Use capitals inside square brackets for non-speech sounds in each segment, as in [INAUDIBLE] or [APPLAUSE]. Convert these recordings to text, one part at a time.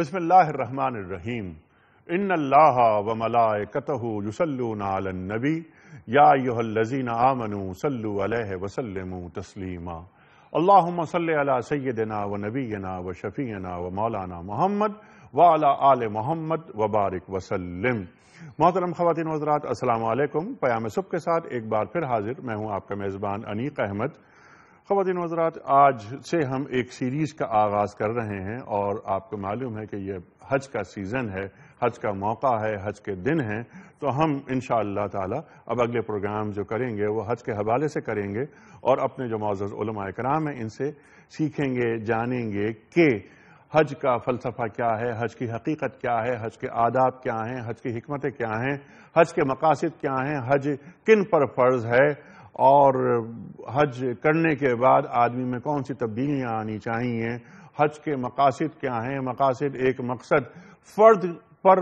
बसमीम इन अल्लाह व मलाय कतहु युसल्लनबी याजीन आमनु सल्लु अलह वसलम तस्लीमा अल्लाम सल सैदना व नबीना व शफ़ीना व मौलाना मोहम्मद वाला आल मोहम्मद वबारक वसलम मोहतरम ख़वान हजरात असल पैम सुब के साथ एक बार फिर हाजिर मैं हूँ आपका मेज़बान अनीक अहमद खातन हजरात आज से हम एक सीरीज़ का आगाज़ कर रहे हैं और आपको मालूम है कि यह हज का सीज़न है हज का मौका है हज के दिन है तो हम इन ताला अब अगले प्रोग्राम जो करेंगे वो हज के हवाले से करेंगे और अपने जो मोज़ कराम हैं इनसे सीखेंगे जानेंगे कि हज का फलसफा क्या है हज की हकीकत क्या है हज के आदाब क्या हैं हज की हमतें क्या हैं हज के मकासद क्या हैं हज किन पर फर्ज है और हज करने के बाद आदमी में कौन सी तब्दीलियाँ आनी चाहिए हज के मकासद क्या हैं मकासद एक मकसद फ़र्द पर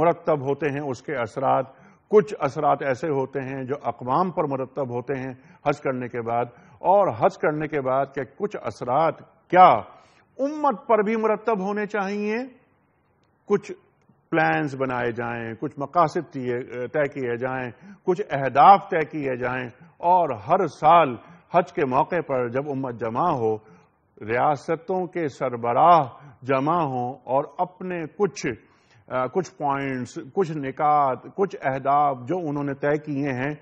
मरतब होते हैं उसके असरात कुछ असरात ऐसे होते हैं जो अकवाम पर मरतब होते हैं हज करने के बाद और हज करने के बाद के कुछ असरात क्या उम्मत पर भी मरतब होने चाहिए कुछ प्लान्स बनाए जाएं कुछ मकासद तय किए जाएं कुछ अहदाफ तय किए जाएं और हर साल हज के मौके पर जब उम्मत जमा हो रियासतों के सरबराह जमा हों और अपने कुछ आ, कुछ पॉइंट्स कुछ निकात कुछ अहदाब जो उन्होंने तय किए हैं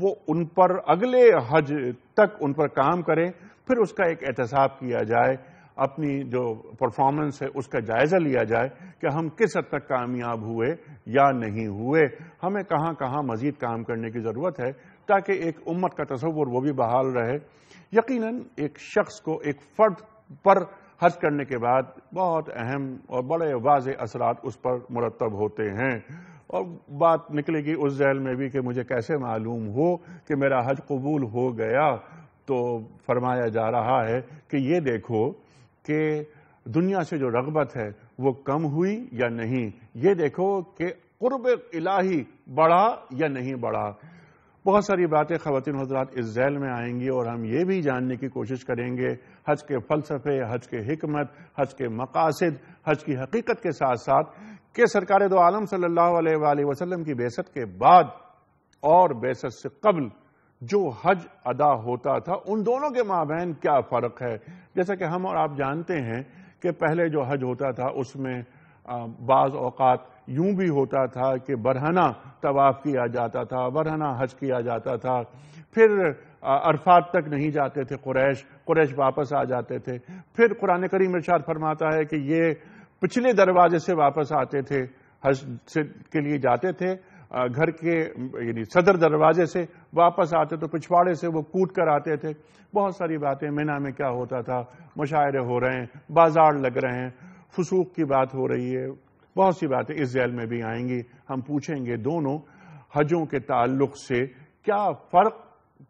वो उन पर अगले हज तक उन पर काम करें फिर उसका एक एहतसाब किया जाए अपनी जो परफॉर्मेंस है उसका जायज़ा लिया जाए कि हम किस हद तक कामयाब हुए या नहीं हुए हमें कहाँ कहाँ मज़ीद काम करने की ज़रूरत है ताकि एक उम्मत का तस्वुर वो भी बहाल रहे यकीनन एक शख्स को एक फर्द पर हज करने के बाद बहुत अहम और बड़े वाज असरात उस पर मुरतब होते हैं और बात निकलेगी उस जैल में भी कि मुझे कैसे मालूम हो कि मेरा हज कबूल हो गया तो फरमाया जा रहा है कि ये देखो कि दुनिया से जो रगबत है वो कम हुई या नहीं ये देखो कि कुर्ब इलाही बढ़ा या नहीं बढ़ा बहुत सारी बातें खातिन हजरात इस जैल में आएंगी और हम ये भी जानने की कोशिश करेंगे हज के फ़लसफ़े हज के हमत हज के मकासद हज की हकीकत के साथ साथ के सरकार दो आलम सल्ला वसलम की बेसत के बाद और बेसत से कबल जो हज अदा होता था उन दोनों के माबेन क्या फ़र्क है जैसा कि हम और आप जानते हैं कि पहले जो हज होता था उसमें बाज़ अवकात यूं भी होता था कि बरहना तवाफ़ किया जाता था बरहना हज किया जाता था फिर अरफात तक नहीं जाते थे कुरैश कुरैश वापस आ जाते थे फिर कुरान करीम इरशाद फरमाता है कि ये पिछले दरवाजे से वापस आते थे हज से के लिए जाते थे घर के यानी सदर दरवाजे से वापस आते तो पिछवाड़े से वो कूद कर आते थे बहुत सारी बातें मीना में क्या होता था मुशायरे हो रहे हैं बाजार लग रहे हैं फसूक की बात हो रही है बहुत सी बातें इस जैल में भी आएंगी हम पूछेंगे दोनों हजों के ताल्लुक से क्या फ़र्क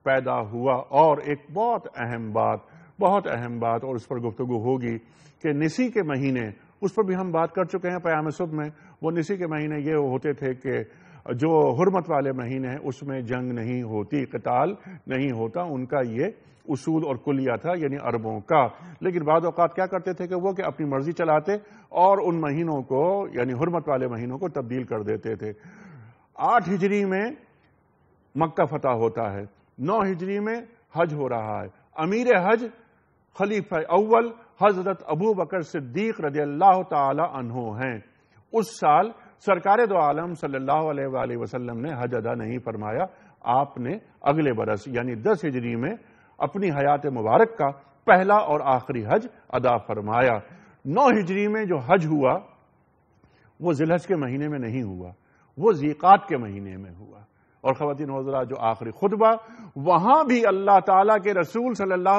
पैदा हुआ और एक बहुत अहम बात बहुत अहम बात और उस पर गुफ्तु होगी कि निसी के महीने उस पर भी हम बात कर चुके हैं प्याम सुब में वो निसी के महीने ये होते थे कि जो हरमत वाले महीने हैं उसमें जंग नहीं होती कताल नहीं होता उनका ये उसूल और कुलिया था यानी अरबों का लेकिन बाद अवत क्या करते थे कि वो कि अपनी मर्जी चलाते और उन महीनों को यानी हरमत वाले महीनों को तब्दील कर देते थे आठ हिजरी में मक्का फतह होता है नौ हिजरी में हज हो रहा है अमीर हज खलीफा अव्वल हजरत अबू बकर सिद्दीक रज अल्लाह तहो हैं उस साल सरकार दो आलम सल्ला वसलम ने हज अदा नहीं फरमाया आपने अगले बरस यानी दस हिजरी में अपनी हयात मुबारक का पहला और आखिरी हज अदा फरमाया नौ हिजरी में जो हज हुआ वो जिलहज के महीने में नहीं हुआ वो जीकात के महीने में हुआ और ख़वान हजरा जो आखिरी खुतबा वहां भी अल्लाह ताला के रसूल सल्ला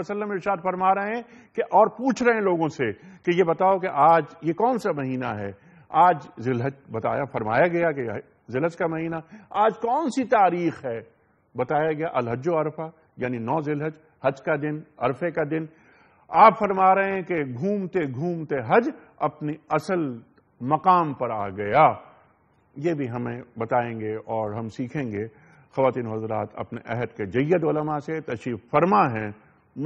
वसलम इर्शाद फरमा रहे हैं कि और पूछ रहे हैं लोगों से कि ये बताओ कि आज ये कौन सा महीना है आज जिलहज बताया फरमाया गया कि जिलहज का महीना आज कौन सी तारीख है बताया गया अलहजो अरफा यानी नौ जिल हज का दिन अरफे का दिन आप फरमा रहे हैं कि घूमते घूमते हज अपनी असल मकाम पर आ गया ये भी हमें बताएंगे और हम सीखेंगे खातिन हजरात अपने अहद के जैद वलमा से तशीफ फरमा है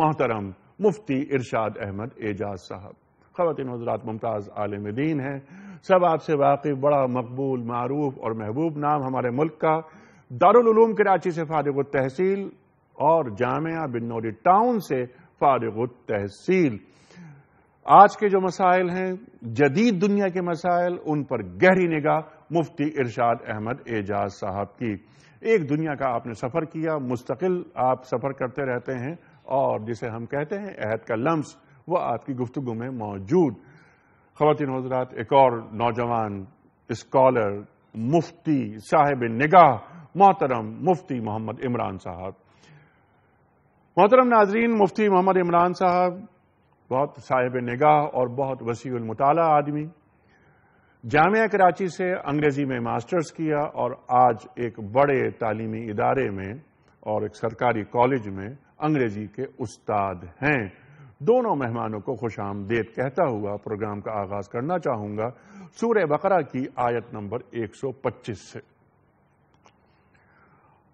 मोहतरम मुफ्ती इरशाद अहमद एजाज साहब खातिन हजरात मुमताज़ आलम दीन हैं सब आपसे वाकिफ बड़ा मकबूल मारूफ और महबूब नाम हमारे मुल्क का दारुलूम कराची से फारिग तहसील और जामिया बिन नोरी टाउन से फारग तहसील आज के जो मसाइल हैं जदीद दुनिया के मसाइल उन पर गहरी निगाह मुफ्ती इरशाद अहमद एजाज साहब की एक दुनिया का आपने सफ़र किया मुस्तकिल आप सफ़र करते रहते हैं और जिसे हम कहते हैं अहद का लम्स वह आपकी गुफ्तु में मौजूद खवतिन हजरात एक और नौजवान स्कॉलर मुफ्ती साहेब निगाह मोहतरम मुफ्ती मोहम्मद इमरान साहब मोहतरम नाजरीन मुफ्ती मोहम्मद इमरान साहब बहुत साहिब निगाह और बहुत मुताला आदमी जामिया कराची से अंग्रेज़ी में मास्टर्स किया और आज एक बड़े तालीमी इदारे में और एक सरकारी कॉलेज में अंग्रेज़ी के उस्ताद हैं दोनों मेहमानों को खुश आमदेद कहता हुआ प्रोग्राम का आगाज करना चाहूंगा सूर्य बकरा की आयत नंबर 125 से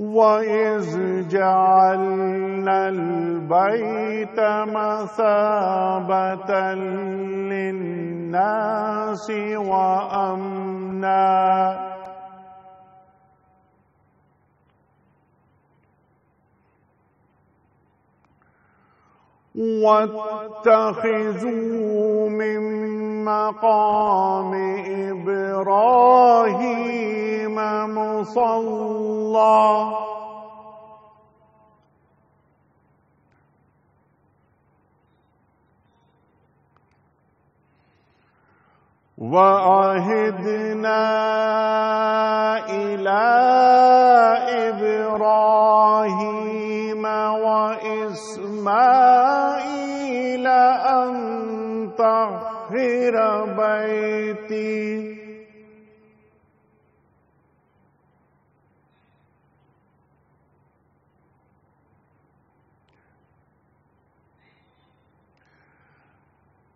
وإذ جعلنا البيت مثابة للناس وأمناً واتخذوا من مقام إبراهيم مصلى وعهدنا إلى إبراهيم وإسماعيل أن تغفر بيتي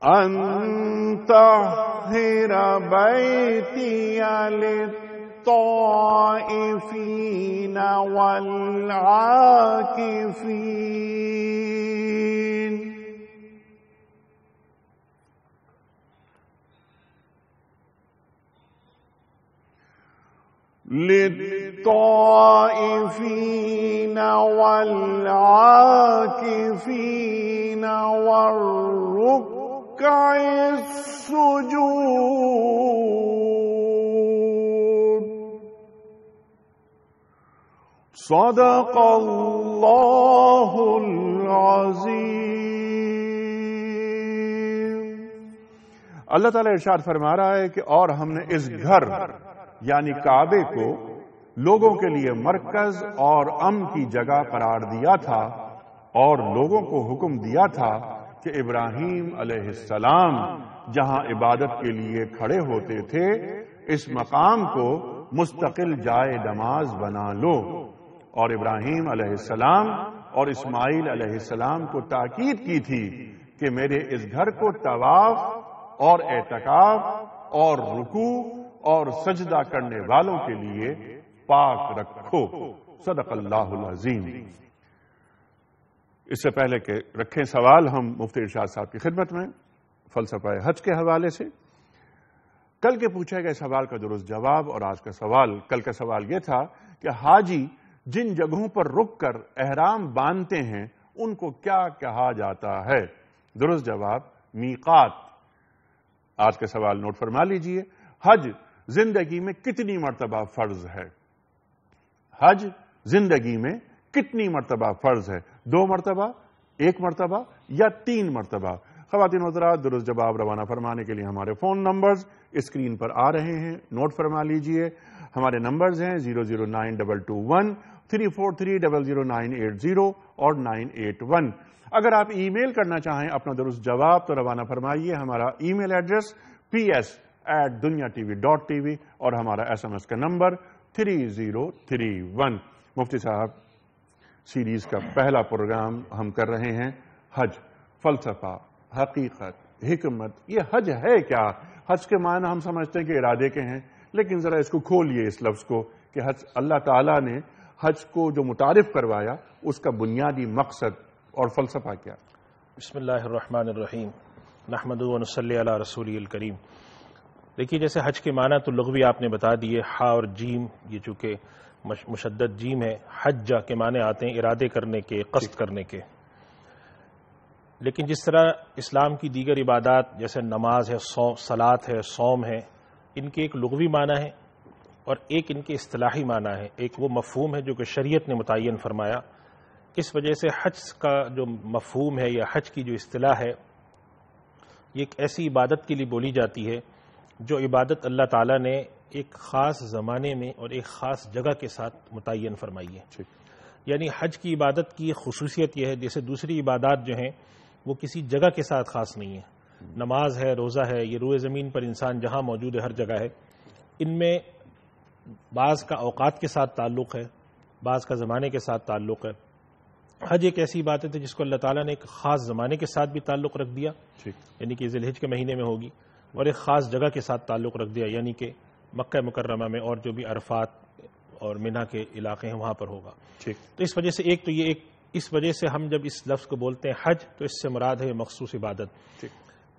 أن تغفر بيتي للطاغين الطائفين والعاكفين للطائفين والعاكفين والركع السجود صدق الله العظيم अल्लाह ताला इरशाद फरमा रहा है कि और हमने इस घर यानी काबे को लोगों के लिए मरकज और अम की जगह करार दिया था और लोगों को हुक्म दिया था कि इब्राहिम सलाम जहां इबादत के लिए खड़े होते थे इस मकाम को मुस्तकिल जाए नमाज बना लो और इब्राहिम अलैहिस्सलाम और इस्माइल अलैहिस्सलाम को ताकीद की थी कि मेरे इस घर को तवाफ और एतकाफ और रुकू और सजदा करने वालों के लिए पाक रखो सदक अल्लाजीम इससे पहले के रखें सवाल हम मुफ्ती इरशाद साहब की खिदमत में फलसफा हज के हवाले से कल के पूछे गए सवाल का दुरुस्त जवाब और आज का सवाल कल का सवाल यह था कि हाजी जिन जगहों पर रुक कर एहराम बांधते हैं उनको क्या कहा जाता है दुरुस्त जवाब मीकात आज का सवाल नोट फरमा लीजिए हज जिंदगी में कितनी मरतबा फर्ज है हज जिंदगी में कितनी मरतबा फर्ज है दो मरतबा एक मरतबा या तीन मरतबा खातिन दुरुस्त जवाब रवाना फरमाने के लिए हमारे फ़ोन नंबर्स स्क्रीन पर आ रहे हैं नोट फरमा लीजिए हमारे नंबर्स हैं zero zero nine double two one 3430980 और 981 अगर आप ईमेल करना चाहें अपना दुरुस्त जवाब तो रवाना फरमाइए हमारा email address P S at Duniya TV dot TV और हमारा एस एम एस का number three zero three one मुफ्ती साहब सीरीज का पहला प्रोग्राम हम कर रहे हैं हज फलसफा हकीकत हिकमत ये हज है क्या हज के मायने हम समझते हैं कि इरादे के हैं लेकिन जरा इसको खोलिए इस लफ्ज को कि हज अल्लाह ताला ने हज को जो मुतारफ करवाया उसका बुनियादी मकसद और फलसफा क्या बसमीम नहमदल रसूल करीम देखिए जैसे हज के माना तो लघवी आपने बता दिए हा और जीम ये चूंकि मुशद जीम है हज जा के माने आते हैं इरादे करने के कस्त करने के लेकिन जिस तरह इस्लाम की दीगर इबादत जैसे नमाज है सौ सलात है सौम है इनके एक लघवी माना है और एक इनके असलाही माना है एक वो मफहूम है जो कि शरीयत ने मुतन फरमाया इस वजह से हज का जो मफहम है या हज की जो असलाह है ये एक ऐसी इबादत के लिए बोली जाती है जो इबादत अल्लाह ताला ने एक ख़ास ज़माने में और एक ख़ास जगह के साथ मुतन फरमाई है यानी हज की इबादत की खसूसियत यह है जैसे दूसरी इबादत जो है वो किसी जगह के साथ ख़ास नहीं है हम्म। नमाज है रोज़ा है ये रुए ज़मीन पर इंसान जहाँ मौजूद है हर जगह है इनमें बाज़ का औकात के साथ ताल्लुक़ है बाज़ का ज़माने के साथ ताल्लुक़ है हज एक ऐसी बात है जिसको अल्लाह ताला ने एक ख़ास ज़माने के साथ भी ताल्लुक़ रख दिया यानी कि जिलहज के महीने में होगी और एक ख़ास जगह के साथ ताल्लुक़ रख दिया यानी कि मक्का मुकरमा में और जो भी अरफात और मीना के इलाके हैं वहां पर होगा ठीक तो इस वजह से एक तो ये एक इस वजह से हम जब इस लफ्ज़ को बोलते हैं हज तो इससे मुराद है मखसूस इबादत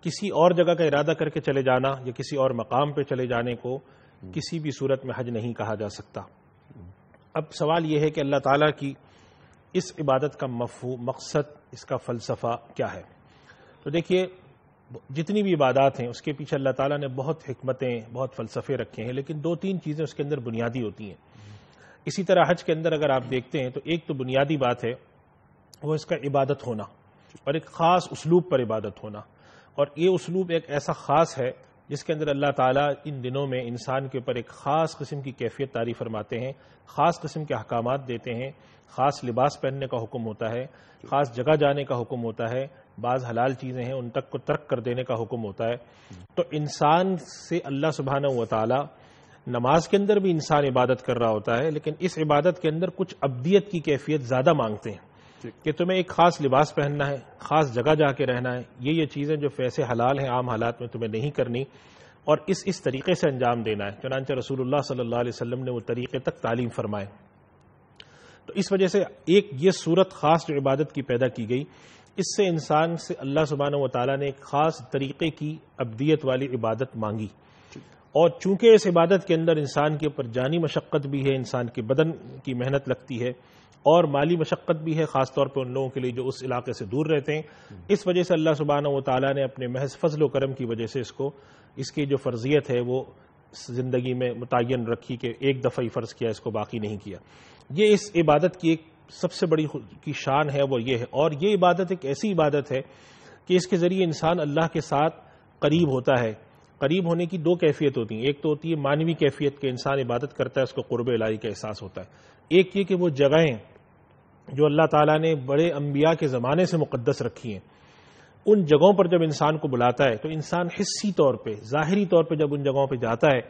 किसी और जगह का इरादा करके चले जाना या किसी और मकाम पर चले जाने को हम्म। किसी भी सूरत में हज नहीं कहा जा सकता अब सवाल यह है कि अल्लाह ताला की इस इबादत का मफहू मकसद इसका फ़लसफ़ा क्या है तो देखिए जितनी भी इबादत हैं उसके पीछे अल्लाह ताला ने बहुत हमतें बहुत फ़लसफ़े रखे हैं लेकिन दो तीन चीज़ें उसके अंदर बुनियादी होती हैं हम्म। इसी तरह हज के अंदर अगर आप देखते हैं तो एक तो बुनियादी बात है वो इसका इबादत होना और एक ख़ास उसलूब पर इबादत होना और ये उसलूब एक ऐसा ख़ास है जिसके अंदर अल्लाह ताला इन दिनों में इंसान के ऊपर एक ख़ास किस्म की कैफियत तारी फरमाते हैं ख़ास किस्म के अहकाम देते हैं ख़ास लिबास पहनने का हुक्म होता है ख़ास जगह जाने का हुक्म होता है बाज़ हलाल चीज़ें हैं उन तक को तर्क कर देने का हुक्म होता है तो इंसान से अल्लाह सुबहाना व ताला नमाज के अंदर भी इंसान इबादत कर रहा होता है लेकिन इस इबादत के अंदर कुछ अब्दियत की कैफियत ज़्यादा मांगते हैं कि तुम्हें एक खास लिबास पहनना है खास जगह जाके रहना है ये ये चीज़ें जो फैसे हलाल हैं आम हालात में तुम्हें नहीं करनी और इस इस तरीके से अंजाम देना है चनानच रसूल सल्लल्लाहु अलैहि ने वो तरीके तक तालीम फरमाए तो इस वजह से एक ये सूरत खास जो इबादत की पैदा की गई इससे इंसान से अल्लाह सुबहान व ताली ने एक खास तरीके की अबदियत वाली इबादत मांगी और चूंकि इस इबादत के अंदर इंसान के ऊपर जानी मशक्क़त भी है इंसान के बदन की मेहनत लगती है और माली मशक्क़त भी है ख़ासतौर पर उन लोगों के लिए जो उस इलाके से दूर रहते हैं इस वजह से अल्लाह सुबहान व ताली ने अपने महज फजल करम की वजह से इसको इसकी जो फर्जियत है वो ज़िंदगी में मुतन रखी कि एक दफ़ा ही फ़र्ज़ किया इसको बाकी नहीं किया ये इस इबादत की एक सबसे बड़ी की शान है वो ये है और ये इबादत एक ऐसी इबादत है कि इसके ज़रिए इंसान अल्लाह के साथ करीब होता है करीब होने की दो कैफियत होती हैं एक तो होती है मानवी कैफियत के इंसान इबादत करता है उसको कुर्ब इलाही का एहसास होता है एक ये कि वो जगहें जो अल्लाह ताला ने बड़े अम्बिया के ज़माने से मुक़दस रखी हैं उन जगहों पर जब इंसान को बुलाता है तो इंसान हिस्सी तौर पर ज़ाहरी तौर पर जब उन जगहों पर जाता है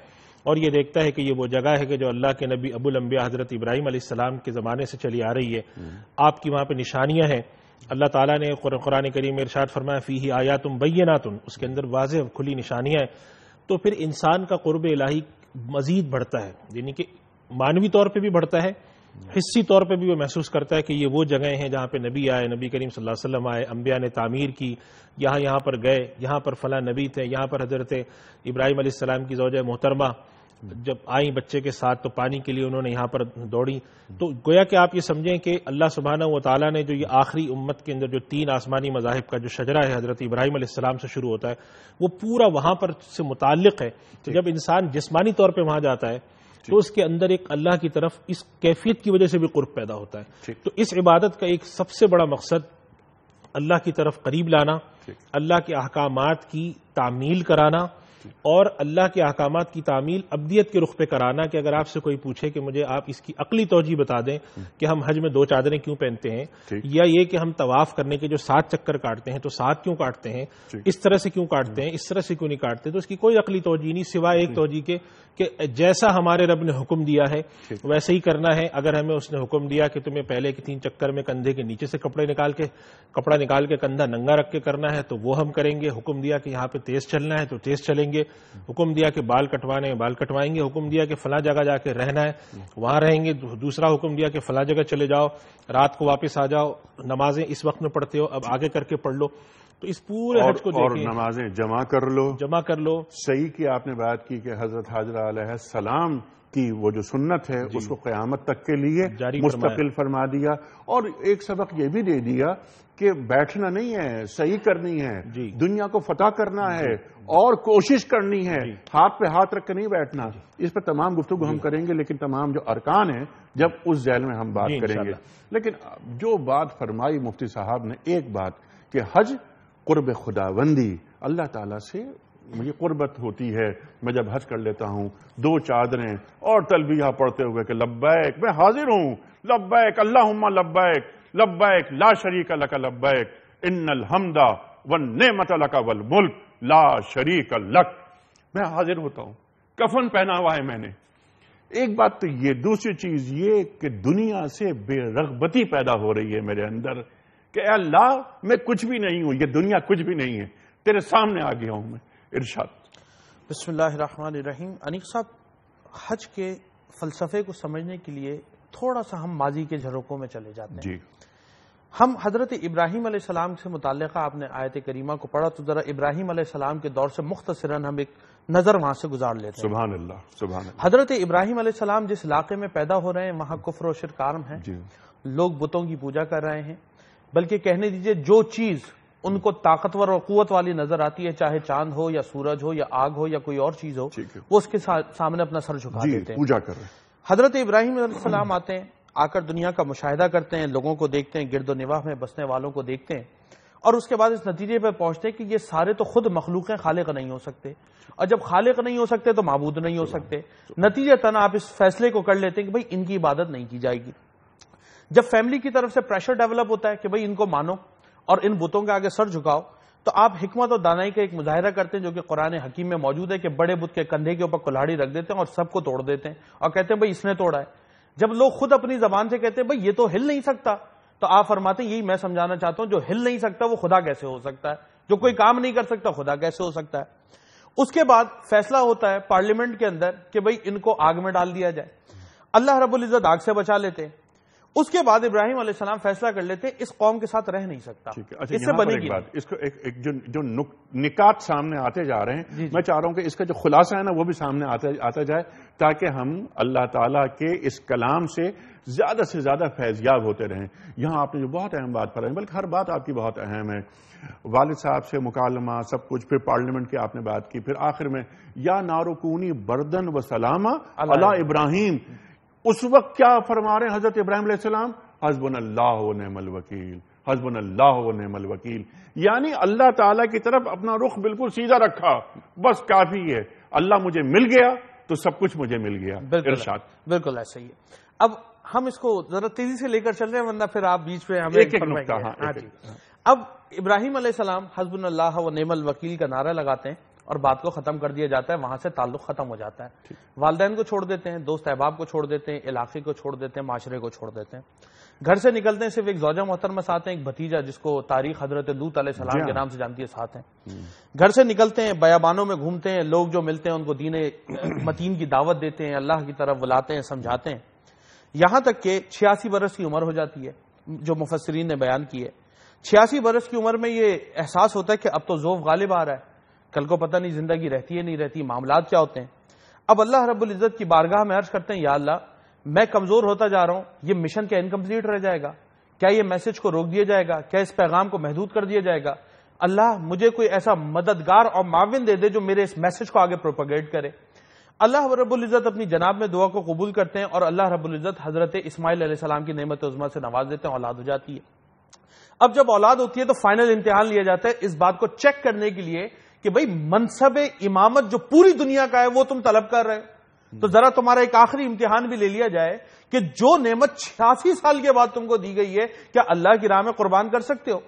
और ये देखता है कि ये वो जगह है कि जो अल्लाह के नबी अबुल अम्बिया हज़रत इब्राहिम आसमाम के ज़माने से चली आ रही है हम्म। आपकी वहां पर निशानियाँ हैं अल्लाह ताला ने कुरान करीम इरशाद फरमाया फ़ी ही आया तुम ना तुम उसके अंदर वाज खुली निशानियां हैं तो फिर इंसान का कुर्ब इलाही मजीद बढ़ता है यानी कि मानवी तौर पर भी बढ़ता है हिस्सी तौर पर भी वो महसूस करता है कि ये वो जगह हैं जहां पर नबी आए नबी करीम सल्लल्लाहु अलैहि वसल्लम आए अम्बिया ने तामीर की यहां यहां पर गए यहां पर फला नबी थे यहां पर हजरत इब्राहिम की जोजा मोहतरमा जब आई बच्चे के साथ तो पानी के लिए उन्होंने यहाँ पर दौड़ी तो गोया कि आप ये समझें कि अल्लाह सुबहाना व ने जो ये आखिरी उम्मत के अंदर जो तीन आसमानी मजाहब का जो शजरा है हजरत इब्राहिम अलैहिस्सलाम से शुरू होता है वो पूरा वहां पर से मुतालिक है तो जब इंसान जिसमानी तौर पर वहां जाता है तो उसके अंदर एक अल्लाह की तरफ इस कैफियत की वजह से भी कुर्ब पैदा होता है तो इस इबादत का एक सबसे बड़ा मकसद अल्लाह की तरफ करीब लाना अल्लाह के अहकाम की तामील कराना और अल्लाह के अहकाम की तामील अबदियत के रुख पे कराना कि अगर आपसे कोई पूछे कि मुझे आप इसकी अकली तोजी बता दें कि हम हज में दो चादरें क्यों पहनते हैं या ये कि हम तवाफ करने के जो सात चक्कर काटते हैं तो सात क्यों काटते हैं इस तरह से क्यों काटते हैं इस तरह से क्यों नहीं काटते तो इसकी कोई अकली तोजी नहीं सिवाय एक तोजी के कि जैसा हमारे रब ने हुक्म दिया है वैसे ही करना है अगर हमें उसने हुक्म दिया कि तुम्हें पहले के तीन चक्कर में कंधे के नीचे से कपड़े निकाल के कपड़ा निकाल के कंधा नंगा रख के करना है तो वो हम करेंगे हुक्म दिया कि यहाँ पे तेज चलना है तो तेज चलेंगे हुक्म दिया कि बाल कटवाने बाल कटवाएंगे हुक्म दिया कि फला जगह जाके रहना है वहां रहेंगे दूसरा हुक्म दिया कि फला जगह चले जाओ रात को वापस आ जाओ नमाजें इस वक्त में पढ़ते हो अब आगे करके पढ़ लो तो इस पूरे हज को और नमाजें जमा कर लो जमा कर लो सही की आपने बात की कि हजरत हाजरा सलाम की वो जो सुन्नत है उसको क्यामत तक के लिए मुस्तकिल फरमा दिया और एक सबक ये भी दे दिया कि बैठना नहीं है सही करनी है दुनिया को फतेह करना है और कोशिश करनी है हाथ पे हाथ रख के नहीं बैठना इस पर तमाम गुफ्तु हम करेंगे लेकिन तमाम जो अरकान है जब उस जैल में हम बात करेंगे लेकिन जो बात फरमाई मुफ्ती साहब ने एक बात कि हज कुर्ब खुदाबंदी अल्लाह ताला से मुझे कुर्बत होती है मैं जब हज कर लेता हूं दो चादरें और तलबिया पढ़ते हुए कि लब्बैक मैं हाजिर हूं लब्बैक अल्लाह लब्बैक लब्बैक ला शरीक लक लब्बैक इन हमदा वन नेमत लका वल मुल्क ला शरीक लक मैं हाजिर होता हूं कफन पहना हुआ है मैंने एक बात तो ये दूसरी चीज ये कि दुनिया से बेरगबती पैदा हो रही है मेरे अंदर कि अल्लाह मैं कुछ भी नहीं हूं ये दुनिया कुछ भी नहीं है तेरे सामने आ गया हूं मैं इर्शाद बसमीम अनिक साहब हज के फलसफे को समझने के लिए थोड़ा सा हम माजी के झरोकों में चले जाते हैं जी हम हजरत इब्राहिम सलाम से मुतल आपने आयत करीमा को पढ़ा तो ज़रा इब्राहिम सलाम के दौर से मुख्तसरा हम एक नज़र वहां से गुजार लेते हैं सुबह अल्लाह हजरत इब्राहिम सलाम जिस इलाके में पैदा हो रहे हैं वहां कुफर शिरकार है लोग बुतों की पूजा कर रहे हैं बल्कि कहने दीजिए जो चीज उनको ताकतवर और कुत वाली नजर आती है चाहे चांद हो या सूरज हो या आग हो या कोई और चीज हो वो उसके सामने अपना सर झुका देते हैं पूजा कर रहे हैं हजरत इब्राहिम आते हैं आकर दुनिया का मुशाहिदा करते हैं लोगों को देखते हैं गिरदो निवाह में बसने वालों को देखते हैं और उसके बाद इस नतीजे पर पहुंचते हैं कि ये सारे तो खुद मखलूक खालिक नहीं हो सकते और जब खालिक नहीं हो सकते तो मबूद नहीं हो सकते तना आप इस फैसले को कर लेते हैं कि भाई इनकी इबादत नहीं की जाएगी जब फैमिली की तरफ से प्रेशर डेवलप होता है कि भाई इनको मानो और इन बुतों के आगे सर झुकाओ तो आप हिकमत और दानाई का एक मुजाहरा करते हैं जो कि कुरान हकीम में मौजूद है कि बड़े बुत के कंधे के ऊपर कुल्हाड़ी रख देते हैं और सबको तोड़ देते हैं और कहते हैं भाई इसने तोड़ा है जब लोग खुद अपनी जबान से कहते हैं भाई ये तो हिल नहीं सकता तो आप फरमाते यही मैं समझाना चाहता हूं जो हिल नहीं सकता वो खुदा कैसे हो सकता है जो कोई काम नहीं कर सकता खुदा कैसे हो सकता है उसके बाद फैसला होता है पार्लियामेंट के अंदर कि भाई इनको आग में डाल दिया जाए अल्लाह रबुल इज़्ज़त आग से बचा लेते हैं उसके बाद इब्राहिम सलाम फैसला कर लेते इस कौम के साथ रह नहीं सकता अच्छा, इससे बनेगी एक बात इसको एक, एक जो जो निकात सामने आते जा रहे हैं मैं चाह रहा हूं कि इसका जो खुलासा है ना वो भी सामने आता आता जाए ताकि हम अल्लाह ताला के इस कलाम से ज्यादा से ज्यादा फैजयाब होते रहें यहां आपने जो बहुत अहम बात पढ़ाई बल्कि हर बात आपकी बहुत अहम है वालिद साहब से मुकालमा सब कुछ फिर पार्लियामेंट की आपने बात की फिर आखिर में या नारुकूनी बर्दन व सलामा अला इब्राहिम उस वक्त क्या फरमा रहे हजरत इब्राहिम सलाम हजबन अल्लाह नमल वकील हजबन अल्लाह नमल वकील यानी अल्लाह ताला की तरफ अपना रुख बिल्कुल सीधा रखा बस काफी है अल्लाह मुझे मिल गया तो सब कुछ मुझे मिल गया इरशाद बिल्कुल ऐसा ही है अब हम इसको जरा तेजी से लेकर चल रहे हैं वरना फिर आप बीच में हमें एक एक हाँ, एक, हाँ एक, अब इब्राहिम सलाम हजबन अल्लाह व वकील का नारा लगाते हैं और बात को खत्म कर दिया जाता है वहां से ताल्लुक खत्म हो जाता है वालदेन को छोड़ देते हैं दोस्त अहबाब को छोड़ देते हैं इलाके को छोड़ देते हैं माशरे को छोड़ देते हैं घर से निकलते हैं सिर्फ एक जौजा मोहतरमा साथ हैं एक भतीजा जिसको तारीख हजरत लूत सलाम के हाँ। नाम से जानती है साथ हैं हम्म। घर से निकलते हैं बयाबानों में घूमते हैं लोग जो मिलते हैं उनको [CLEARS THROAT] दीन मतीन की दावत देते हैं अल्लाह की तरफ बुलाते हैं समझाते हैं यहां तक के छियासी बरस की उम्र हो जाती है जो मुफसरीन ने बयान की है छियासी बरस की उम्र में ये एहसास होता है कि अब तो जोफ गालिब आ रहा है कल को पता नहीं जिंदगी रहती है नहीं रहती है मामला क्या होते हैं अब अल्लाह रबुल्जत की बारगाह में अर्ज करते हैं या अल्लाह मैं कमजोर होता जा रहा हूं ये मिशन क्या इनकम्प्लीट रह जाएगा क्या यह मैसेज को रोक दिया जाएगा क्या इस पैगाम को महदूद कर दिया जाएगा अल्लाह मुझे कोई ऐसा मददगार और माविन दे दे जो मेरे इस मैसेज को आगे प्रोपोगेट करे अल्लाह रबुल्ज़त अपनी जनाब में दुआ को कबूल करते हैं और अल्लाह रबुल्ज़त हजरत इसमाईल सलाम की नमत उजमा से नवाज देते हैं औलाद हो जाती है अब जब औलाद होती है तो फाइनल इम्तिहान लिया जाता है इस बात को चेक करने के लिए कि भाई मनसब इमामत जो पूरी दुनिया का है वो तुम तलब कर रहे हो तो जरा तुम्हारा एक आखिरी इम्तिहान भी ले लिया जाए कि जो नेमत छियासी साल के बाद तुमको दी गई है क्या अल्लाह की राह में कुर्बान कर सकते हो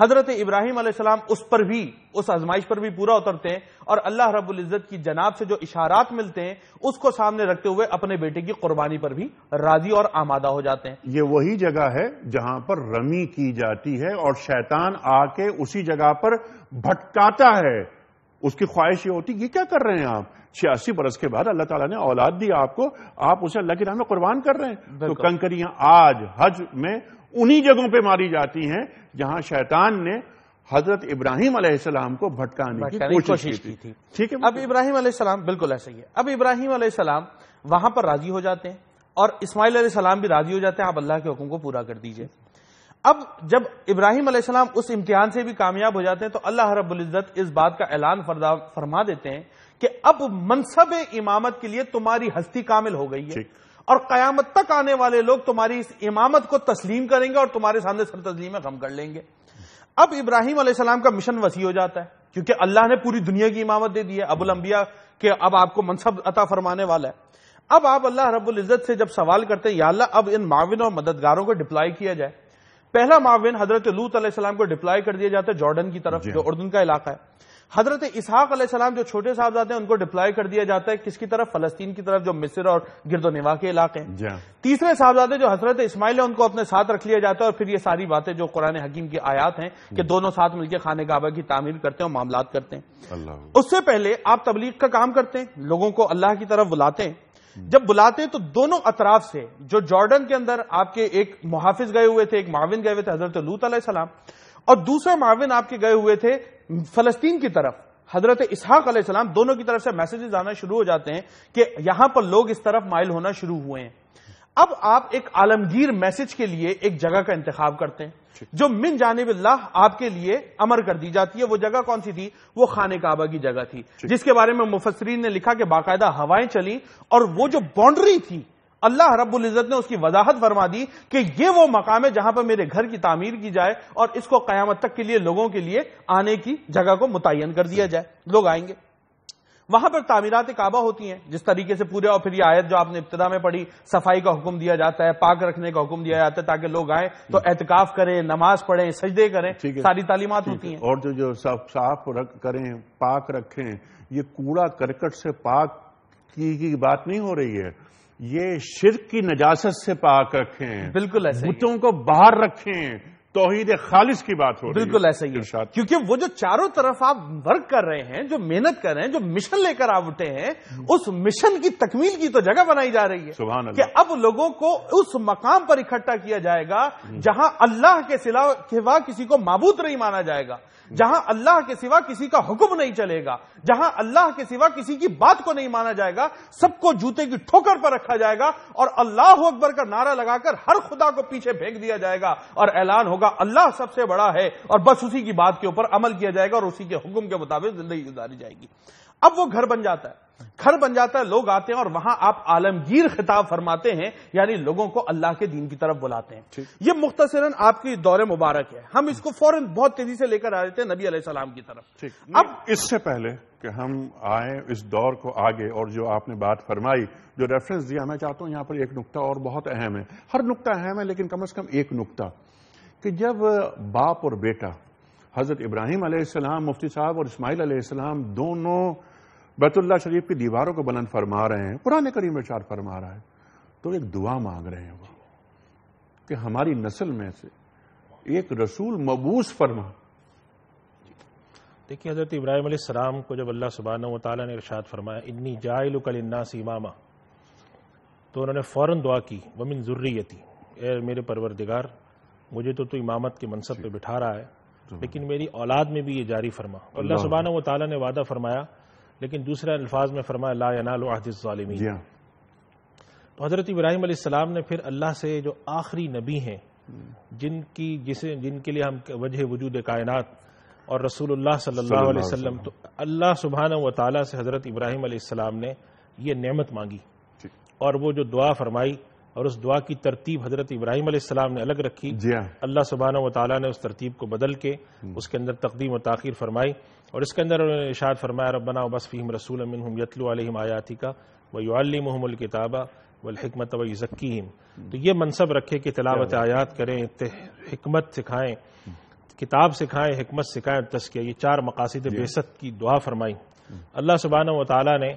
हजरत इब्राहिम आसमाम उस पर भी उस आजमाइश पर भी पूरा उतरते हैं और अल्लाह रब्बुल इज़्ज़त की जनाब से जो इशारात मिलते हैं उसको सामने रखते हुए अपने बेटे की कुर्बानी पर भी राजी और आमादा हो जाते हैं ये वही जगह है जहां पर रमी की जाती है और शैतान आके उसी जगह पर भटकाता है उसकी ख्वाहिश ये होती ये क्या कर रहे हैं आप छियासी बरस के बाद अल्लाह ताला ने औलाद दी आपको आप उसे अल्लाह के नाम में कुर्बान कर रहे हैं तो कंकरियां आज हज में उन्हीं जगहों पे मारी जाती हैं जहां शैतान ने हजरत इब्राहिम अलैहिस्सलाम को भटकाने की कोशिश, की थी ठीक है अब इब्राहिम अलैहिस्सलाम बिल्कुल ऐसा ही है अब इब्राहिम अलैहिस्सलाम वहां पर राजी हो जाते हैं और इस्माइल सलाम भी राजी हो जाते हैं आप अल्लाह के हुक्म को पूरा कर दीजिए अब जब इब्राहिम अलैहिस्सलाम उस इम्तिहान से भी कामयाब हो जाते हैं तो अल्लाह रबुल्जत इस बात का ऐलान फरमा देते हैं कि अब मनसब इमामत के लिए तुम्हारी हस्ती कामिल हो गई है और कयामत तक आने वाले लोग तुम्हारी इस इमामत को तस्लीम करेंगे और तुम्हारे सामने सर तस्लीम हम कर लेंगे अब इब्राहिम अलैहिस्सलाम का मिशन वसी हो जाता है क्योंकि अल्लाह ने पूरी दुनिया की इमामत दे दी है अबुल अंबिया के अब आपको मनसब अता फरमाने वाला है अब आप अल्लाह रबुल्जत से जब सवाल करते हैं या अल्लाह अब इन माविन और मददगारों को डिप्लॉय किया जाए पहला माविन हजरत लूत अलैहिस्सलाम को डिप्लाई कर दिया जाता है जॉर्डन की तरफ जो हाँ। उर्दन का इलाका है हजरत इसहाक अलैहिस्सलाम जो छोटे साहबजादे हैं उनको डिप्लाई कर दिया जाता है किसकी तरफ फलस्तीन की तरफ जो मिस्र और गिरदोनिवा के इलाके हैं हाँ। तीसरे साहबजादे जो हजरत इस्माइल है उनको अपने साथ रख लिया जाता है और फिर ये सारी बातें जो कुरान हकीम की आयात हैं कि दोनों साथ मिलकर खाने काबा की तामीर करते हैं और मामला करते हैं उससे पहले आप तबलीग का काम करते हैं लोगों को अल्लाह की तरफ बुलाते हैं जब बुलाते तो दोनों अतराफ से जो जॉर्डन के अंदर आपके एक मुहाफिज गए हुए थे एक माविन गए हुए थे हजरत लूत सलाम और दूसरे माविन आपके गए हुए थे फलस्तीन की तरफ हजरत इसहाक सलाम दोनों की तरफ से मैसेजेस आना शुरू हो जाते हैं कि यहां पर लोग इस तरफ माइल होना शुरू हुए हैं अब आप एक आलमगीर मैसेज के लिए एक जगह का इंतख्या करते हैं जो मिन बिल्लाह आपके लिए अमर कर दी जाती है वो जगह कौन सी थी वो खाने काबा की जगह थी जिसके बारे में मुफसरीन ने लिखा कि बाकायदा हवाएं चली और वो जो बाउंड्री थी अल्लाह रब्बुल इज़्ज़त ने उसकी वजाहत फरमा दी कि ये वो मकाम है जहां पर मेरे घर की तामीर की जाए और इसको कयामत तक के लिए लोगों के लिए आने की जगह को मुतयन कर दिया जाए लोग आएंगे वहां पर तामीरात काबा होती हैं जिस तरीके से पूरे और फिर ये आयत जो आपने इब्तदा में पढ़ी सफाई का हुक्म दिया जाता है पाक रखने का हुक्म दिया जाता है ताकि लोग आए तो एहतकाफ करें नमाज पढ़ें सजदे करें सारी तालीमत होती हैं और जो जो साफ रख करें पाक रखें ये कूड़ा करकट से पाक की, की बात नहीं हो रही है ये शिर की नजासत से पाक रखें बिल्कुल ऐसे बुतों को बाहर रखें तोहहीद खालिश की बात हो बिल्कुल ऐसा ही है क्योंकि वो जो चारों तरफ आप वर्क कर रहे हैं जो मेहनत कर रहे हैं जो मिशन लेकर आप उठे हैं हम्म। उस मिशन की तकमील की तो जगह बनाई जा रही है सुबह कि अब लोगों को उस मकाम पर इकट्ठा किया जाएगा हम्म। जहां अल्लाह के सिला के किसी को मबूत नहीं माना जाएगा जहां अल्लाह के सिवा किसी का हुक्म नहीं चलेगा जहां अल्लाह के सिवा किसी की बात को नहीं माना जाएगा सबको जूते की ठोकर पर रखा जाएगा और अल्लाह अकबर का नारा लगाकर हर खुदा को पीछे फेंक दिया जाएगा और ऐलान होगा अल्लाह सबसे बड़ा है और बस उसी की बात के ऊपर अमल किया जाएगा और उसी के हुक्म के मुताबिक जिंदगी गुजारी जाएगी अब वो घर बन जाता है घर बन जाता है लोग आते हैं और वहां आप आलमगीर खिताब फरमाते हैं यानी लोगों को अल्लाह के दीन की तरफ बुलाते हैं ये मुख्तसरन आपकी दौरे मुबारक है हम इसको फौरन बहुत तेजी से लेकर आ रहे थे नबी सलाम की तरफ अब इससे पहले कि हम आए इस दौर को आगे और जो आपने बात फरमाई जो रेफरेंस दिया मैं चाहता हूं यहां पर एक नुकता और बहुत अहम है हर नुकता अहम है लेकिन कम अज कम एक नुकता कि जब बाप और बेटा हजरत इब्राहिम मुफ्ती साहब और इस्माइल दोनों बैतुल्ला शरीफ की दीवारों को बुलंद फरमा रहे हैं पुराने करीम में चार फरमा रहा है तो एक दुआ मांग रहे हैं वो कि हमारी नस्ल में से एक रसूल मबूस फरमा देखिए हजरत इब्राहिम सलाम को जब अल्लाह सुबहान तला ने इर्शाद फरमाया इन्नी जायल कलन्नास इमामा तो उन्होंने फ़ौरन दुआ की वमिन ज़ुर्रियती ए मेरे परवरदिगार मुझे तो तू इमामत के मनसब पे बिठा रहा है लेकिन मेरी औलाद में भी ये जारी फरमा अल्लाह सुबहान तला ने वादा फरमाया लेकिन दूसरे अल्फाज में फरमाया ला हाँ। तो हज़रत इब्राहिम आसमाम ने फिर अल्लाह से जो आखिरी नबी हैं जिनकी जिसे जिनके लिए हम वजह वजूद कायनात और रसूल सल्लल्लाहु तो अल्लाह सुबहान व ताली से हज़रत इब्राहिम आसमाम ने यह नमत मांगी और वो जो दुआ फरमाई और उस दुआ की तरतीब हजरत इब्राहिम सलाम ने अलग रखी हाँ। अल्लाह सुबहाना वाली ने उस तरतीब को बदल के हम्म। उसके अंदर तकदीम और ताखिर फरमाई और इसके अंदर उन्होंने इशाद फरमाया रबना बसफ़ीम रसूल मिनहम यतलम आयातिका का वयुमल किताबा वलहमत वज़कीम हम्म। तो ये मनसब रखे कि तलावत आयात करें हमत सिखाएं किताब सिखाएं हमत सिखाएं तस्किया ये चार मकासद हाँ। बेसत की दुआ फरमाई हम्म। अल्लाह सुबहाना वाली ने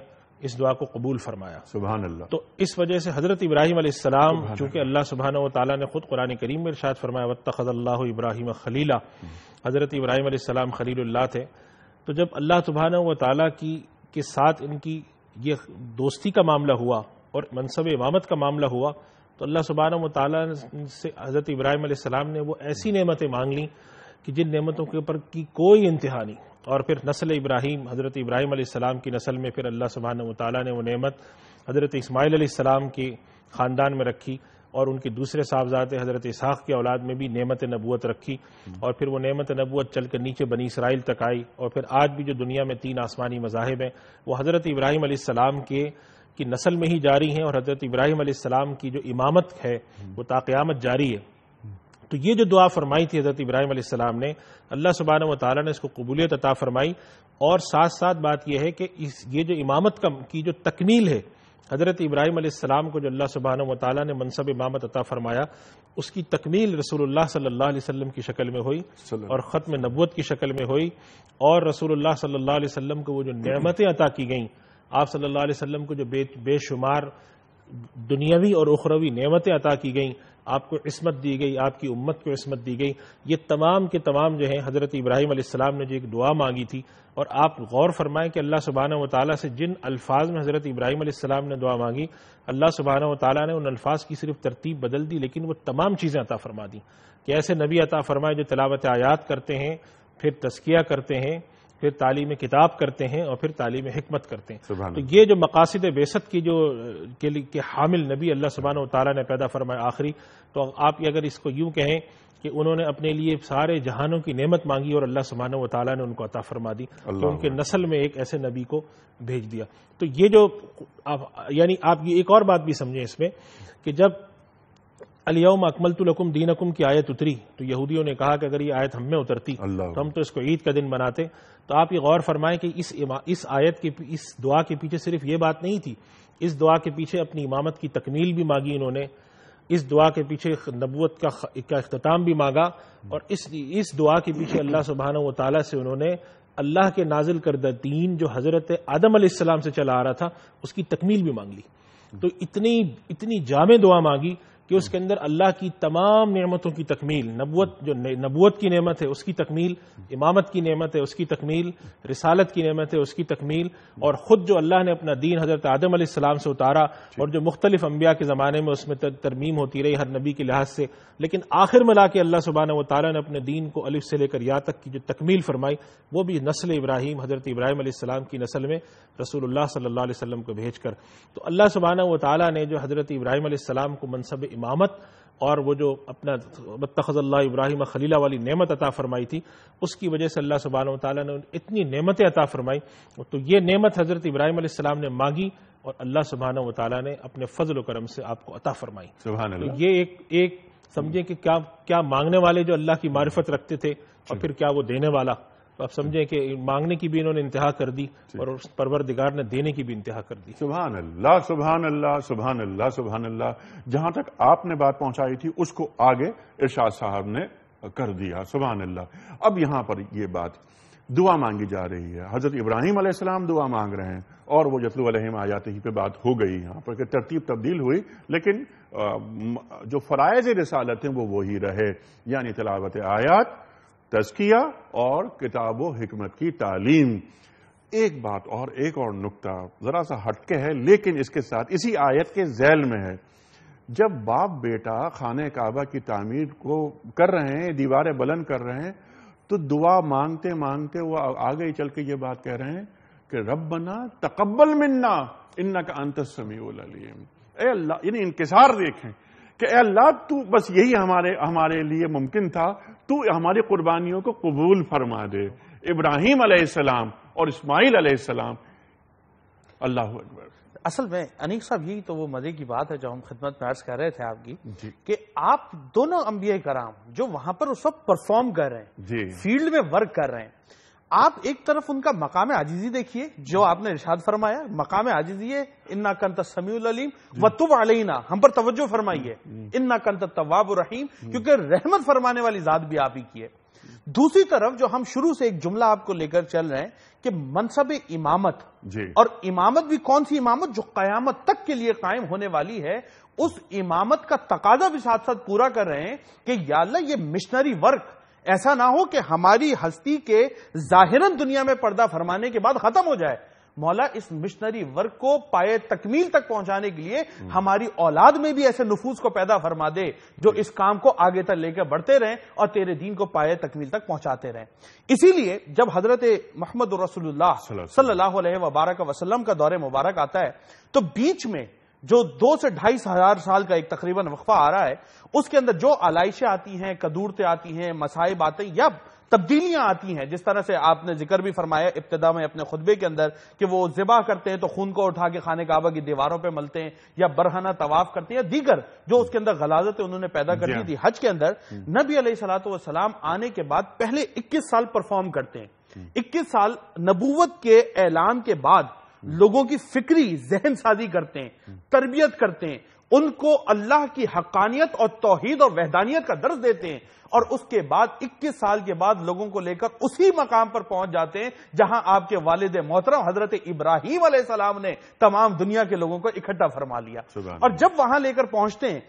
इस दुआ को कबूल फरमाया सुबहान अल्लाह तो इस वजह से हजरत इब्राहिम अलैहिस्सलाम चूंकि अल्लाह सुबहान व ताला ने खुद कुरान करीम में इरशाद फरमाया वत्तखल्लाह इब्राहिम खलीला हजरत इब्राहिम अलैहिस्सलाम खलील्ला थे तो जब अल्लाह सुबहान व ताला की के साथ इनकी ये दोस्ती का मामला हुआ और मनसब इमामत का मामला हुआ तो अल्लाह सुबहान व ताला से हजरत इब्राहिम अलैहिस्सलाम ने वो ऐसी नेमतें मांग लीं कि जिन नेमतों के ऊपर की कोई इंतहा नहीं और फिर नस्ल इब्राहिम हज़रत इब्राहिम सलाम की नस्ल में फिर अल्लाह सुबहान ताली ने वो नेमत हज़रत इसमाइल सलाम के ख़ानदान में रखी और उनके दूसरे साहबजादे हज़रत इसाक के औलाद में भी नेमत नबूत रखी और फिर वो नेमत नबूत चल कर नीचे बनी इसराइल तक आई और फिर आज भी जो दुनिया में तीन आसमानी मजाहब हैं वो हज़रत इब्राहिम सलाम के की नस्ल में ही जारी हैं और हज़रत इब्राहिम सलाम की जो इमामत है वो ताकयामत जारी है तो ये जो दुआ फरमाई थी हज़रत इब्राहिम सलाम ने अल्लाह सुबहान वाली ने इसको कबूलियत अता फरमाई और साथ साथ बात यह है कि इस ये जो इमामत कम की जो तकमील है हज़रत इब्राहिम अलैहिस्सलाम को जो अल्लाह सुबहान वाली ने मनसब इमामत अता फरमाया उसकी तकमील रसूलुल्लाह सल्लल्लाहु अलैहि वसल्लम की शक्ल में हुई और ख़त्म नबूत की शक्ल में हुई और रसूलुल्लाह सल्लल्लाहु अलैहि वसल्लम को वो जो [CLEARS THROAT] नेमतें अता की गईं आप सल्लल्लाहु अलैहि वसल्लम को जो बे बेशुमार दुनियावी और उखरवी नेमतें अता की गईं आपको इसमत दी गई आपकी उम्मत को इसमत दी गई ये तमाम के तमाम जो है हज़रत इब्राहिम ने जो एक दुआ मांगी थी और आप गौर फरमाएं कि अल्लाह सुबहाना व से जिन अल्फाज में हज़रत इब्राहिम ने दुआ मांगी अल्लाह सुबहाना व ने उन अल्फाज की सिर्फ तरतीब बदल दी लेकिन वह तमाम चीज़ें अता फरमा दी कि ऐसे नबी अता फरमाए जो तलावत आयात करते हैं फिर तस्किया करते हैं फिर तालीम किताब करते हैं और फिर तालीम हमत करते हैं तो ये जो मकासद बेसत की जो के लिए के हामिल नबी अल्लाह सुबहान तला ने पैदा फरमाया आखिरी तो आप अगर इसको यूं कहें कि उन्होंने अपने लिए सारे जहानों की नेमत मांगी और अल्लाह सुबहान तला ने उनको अता फरमा दी तो उनके नस्ल में एक ऐसे नबी को भेज दिया तो ये जो आप यानी आप ये एक और बात भी समझें इसमें कि जब अलियाम अकमल तुलकुम दीनकुम की आयत उतरी तो यहूदियों ने कहा कि अगर ये आयत हमें उतरती तो हम तो इसको ईद का दिन मनाते तो आप ये गौर फरमाएं कि इस इस आयत के इस दुआ के पीछे सिर्फ ये बात नहीं थी इस दुआ के पीछे अपनी इमामत की तकमील भी मांगी इन्होंने इस दुआ के पीछे नबूत का अख्ताम भी मांगा और इस इस दुआ के पीछे अल्लाह सुबहाना तला से उन्होंने अल्लाह के नाजिल करदा दीन जो हजरत आदम से चला आ रहा था उसकी तकमील भी मांग ली तो इतनी इतनी जामे दुआ मांगी कि उसके अंदर अल्लाह की तमाम नियमतों की तकमील नबूत जो नबूत की नियमत है उसकी तकमील इमामत की नेमत है उसकी तकमील रिसालत की नमत है उसकी तकमील और ख़ुद जो अल्लाह ने अपना दीन हज़रत आदम आसमाम से उतारा और जो मुख्तलिफ अम्बिया के ज़माने में उसमें तरमीम होती रही हर नबी के लिहाज से लेकिन आखिर में ला के अल्लाह सुबहाना वाली ने अपने दीन को अलिफ से लेकर या तक की जो तकमील फरमाई वो भी नस्ल इब्राहिम हज़रत इब्राहिम आसमाम की नस्ल में रसूलुल्लाह सल्लल्लाहु अलैहि वसल्लम को भेजकर तो अल्लाह सुबहाना वाली ने जो हज़रत इब्राहिम को मनसब इमामत और वो जो अपना बतखज़ल्ला इब्राहिम खलीला वाली नेमत अता फरमाई थी उसकी वजह से अल्लाह सुबहान ताली ने इतनी नेमतें अता फरमाई तो ये नेमत हज़रत इब्राहिम आसमाम ने मांगी और अल्लाह सुबहान ताली ने अपने फजल करम से आपको अता फरमाई तो ये एक एक समझे कि क्या क्या मांगने वाले जो अल्लाह की मार्फत रखते थे और फिर क्या वो देने वाला आप समझें कि मांगने की भी इन्होंने इंतहा कर दी और उस परवरदिगार ने देने की भी इंतहा कर दी सुबह अल्लाह सुबह अल्लाह सुबह अल्लाह सुबह अल्लाह जहां तक आपने बात पहुंचाई थी उसको आगे इर्शाद साहब ने कर दिया सुबहान अल्लाह अब यहां पर यह बात दुआ मांगी जा रही है हजरत इब्राहिम अलैहिस्सलाम दुआ मांग रहे हैं और वो जतलू आ जाते ही पे बात हो गई यहाँ पर तरतीब तब्दील हुई लेकिन जो फरायज रसालत हैं वो वही रहे यानी तलावत आयात तजकिया और किताब हमत की तालीम एक बात और एक और नुकता जरा सा हटके है लेकिन इसके साथ इसी आयत के जैल में है जब बाप बेटा खान काबा की तामीर को कर रहे हैं दीवारें बुलंद कर रहे हैं तो दुआ मांगते मांगते वो आगे चल के ये बात कह रहे हैं कि रब बना तकबल मिन्ना इन्ना का अंत समीम अल्लाह यानी इंकसार देखें कि अल्लाह तू बस यही हमारे हमारे लिए मुमकिन था तू हमारी कुर्बानियों को कबूल फरमा दे इब्राहिम अलैहिस्सलाम और इस्माइल अलैहिस्सलाम अल्लाह अकबर असल में अनिक साहब यही तो वो मजे की बात है जो हम खिदमत में अर्ज कर रहे थे आपकी कि आप दोनों अम्बिया कराम जो वहां पर उस वक्त परफॉर्म कर रहे हैं फील्ड में वर्क कर रहे हैं आप एक तरफ उनका मकाम आजीजी देखिए जो आपने इर्शाद फरमाया मकाम आजीजी है इन्ना कंत समीम व तुब अलैना हम पर तवज्जो फरमाइए इन्ना कंत तवाब रहीम क्योंकि रहमत फरमाने वाली जात भी आप ही की है दूसरी तरफ जो हम शुरू से एक जुमला आपको लेकर चल रहे हैं कि मनसब इमामत और इमामत भी कौन सी इमामत जो कयामत तक के लिए कायम होने वाली है उस इमामत का तकाजा भी साथ साथ पूरा कर रहे हैं कि या ये मिशनरी वर्क ऐसा ना हो कि हमारी हस्ती के जाहिरन दुनिया में पर्दा फरमाने के बाद खत्म हो जाए मौला इस मिशनरी वर्क को पाए तकमील तक पहुंचाने के लिए हमारी औलाद में भी ऐसे नफूस को पैदा फरमा दे जो इस काम को आगे तक लेकर बढ़ते रहें और तेरे दीन को पाए तकमील तक पहुंचाते रहें इसीलिए जब हजरत मोहम्मद सल्लल्लाहु अलैहि वबारक वसलम का दौरे मुबारक आता है तो बीच में जो दो से ढाई हजार साल का एक तकरीबन वक्फा आ रहा है उसके अंदर जो आलाइशें आती हैं कदूरतें आती हैं मसाइब आते हैं या तब्दीलियां आती हैं जिस तरह से आपने जिक्र भी फरमाया इब्तदा में अपने खुतबे के अंदर कि वो जिबा करते हैं तो खून को उठा के खाने काबा की दीवारों पर मलते हैं या बरहना तवाफ करते हैं या दीगर जो उसके अंदर गलाजतें उन्होंने पैदा कर दी थी हज के अंदर नबी सलाम आने के बाद पहले इक्कीस साल परफॉर्म करते हैं इक्कीस साल नबूवत के ऐलान के बाद हम्म। लोगों की फिक्री जहन साजी करते हैं हम्म। तरबियत करते हैं उनको अल्लाह की हकानियत और तोहहीद और वहदानियत का दर्ज देते हैं और उसके बाद 21 साल के बाद लोगों को लेकर उसी मकाम पर पहुंच जाते हैं जहां आपके वालिद मोहतरम हजरत इब्राहिम सलाम ने तमाम दुनिया के लोगों को इकट्ठा फरमा लिया और जब वहां लेकर पहुंचते हैं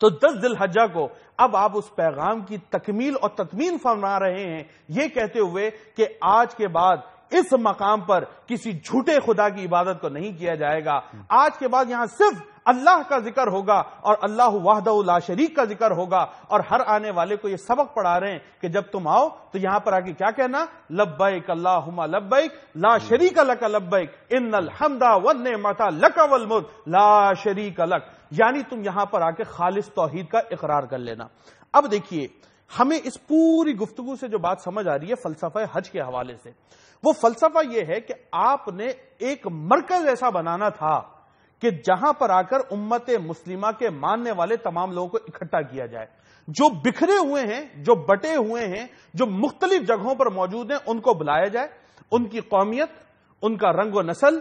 तो दस दिल हज्जा को अब आप उस पैगाम की तकमील और तकमीन फरमा रहे हैं यह कहते हुए कि आज के बाद इस मकाम पर किसी झूठे खुदा की इबादत को नहीं किया जाएगा आज के बाद यहां सिर्फ अल्लाह का जिक्र होगा और अल्लाह वाहदा शरीक का जिक्र होगा और हर आने वाले को यह सबक पढ़ा रहे हैं कि जब तुम आओ तो यहां पर आके क्या कहना लब्बैक अल्लाहुमा लब्बैक ला शरीक लक लब्बैक इन हमदा वन मता लक अवल मुल्क ला शरीक लक यानी तुम यहां पर आके खालिश तोहहीद का इकरार कर लेना अब देखिए हमें इस पूरी गुफ्तगु से जो बात समझ आ रही है फलसफा हज के हवाले से वो फलसफा यह है कि आपने एक मरकज ऐसा बनाना था कि जहां पर आकर उम्मत मुस्लिमा के मानने वाले तमाम लोगों को इकट्ठा किया जाए जो बिखरे हुए हैं जो बटे हुए हैं जो मुख्तलिफ जगहों पर मौजूद हैं उनको बुलाया जाए उनकी कौमियत उनका रंग व नस्ल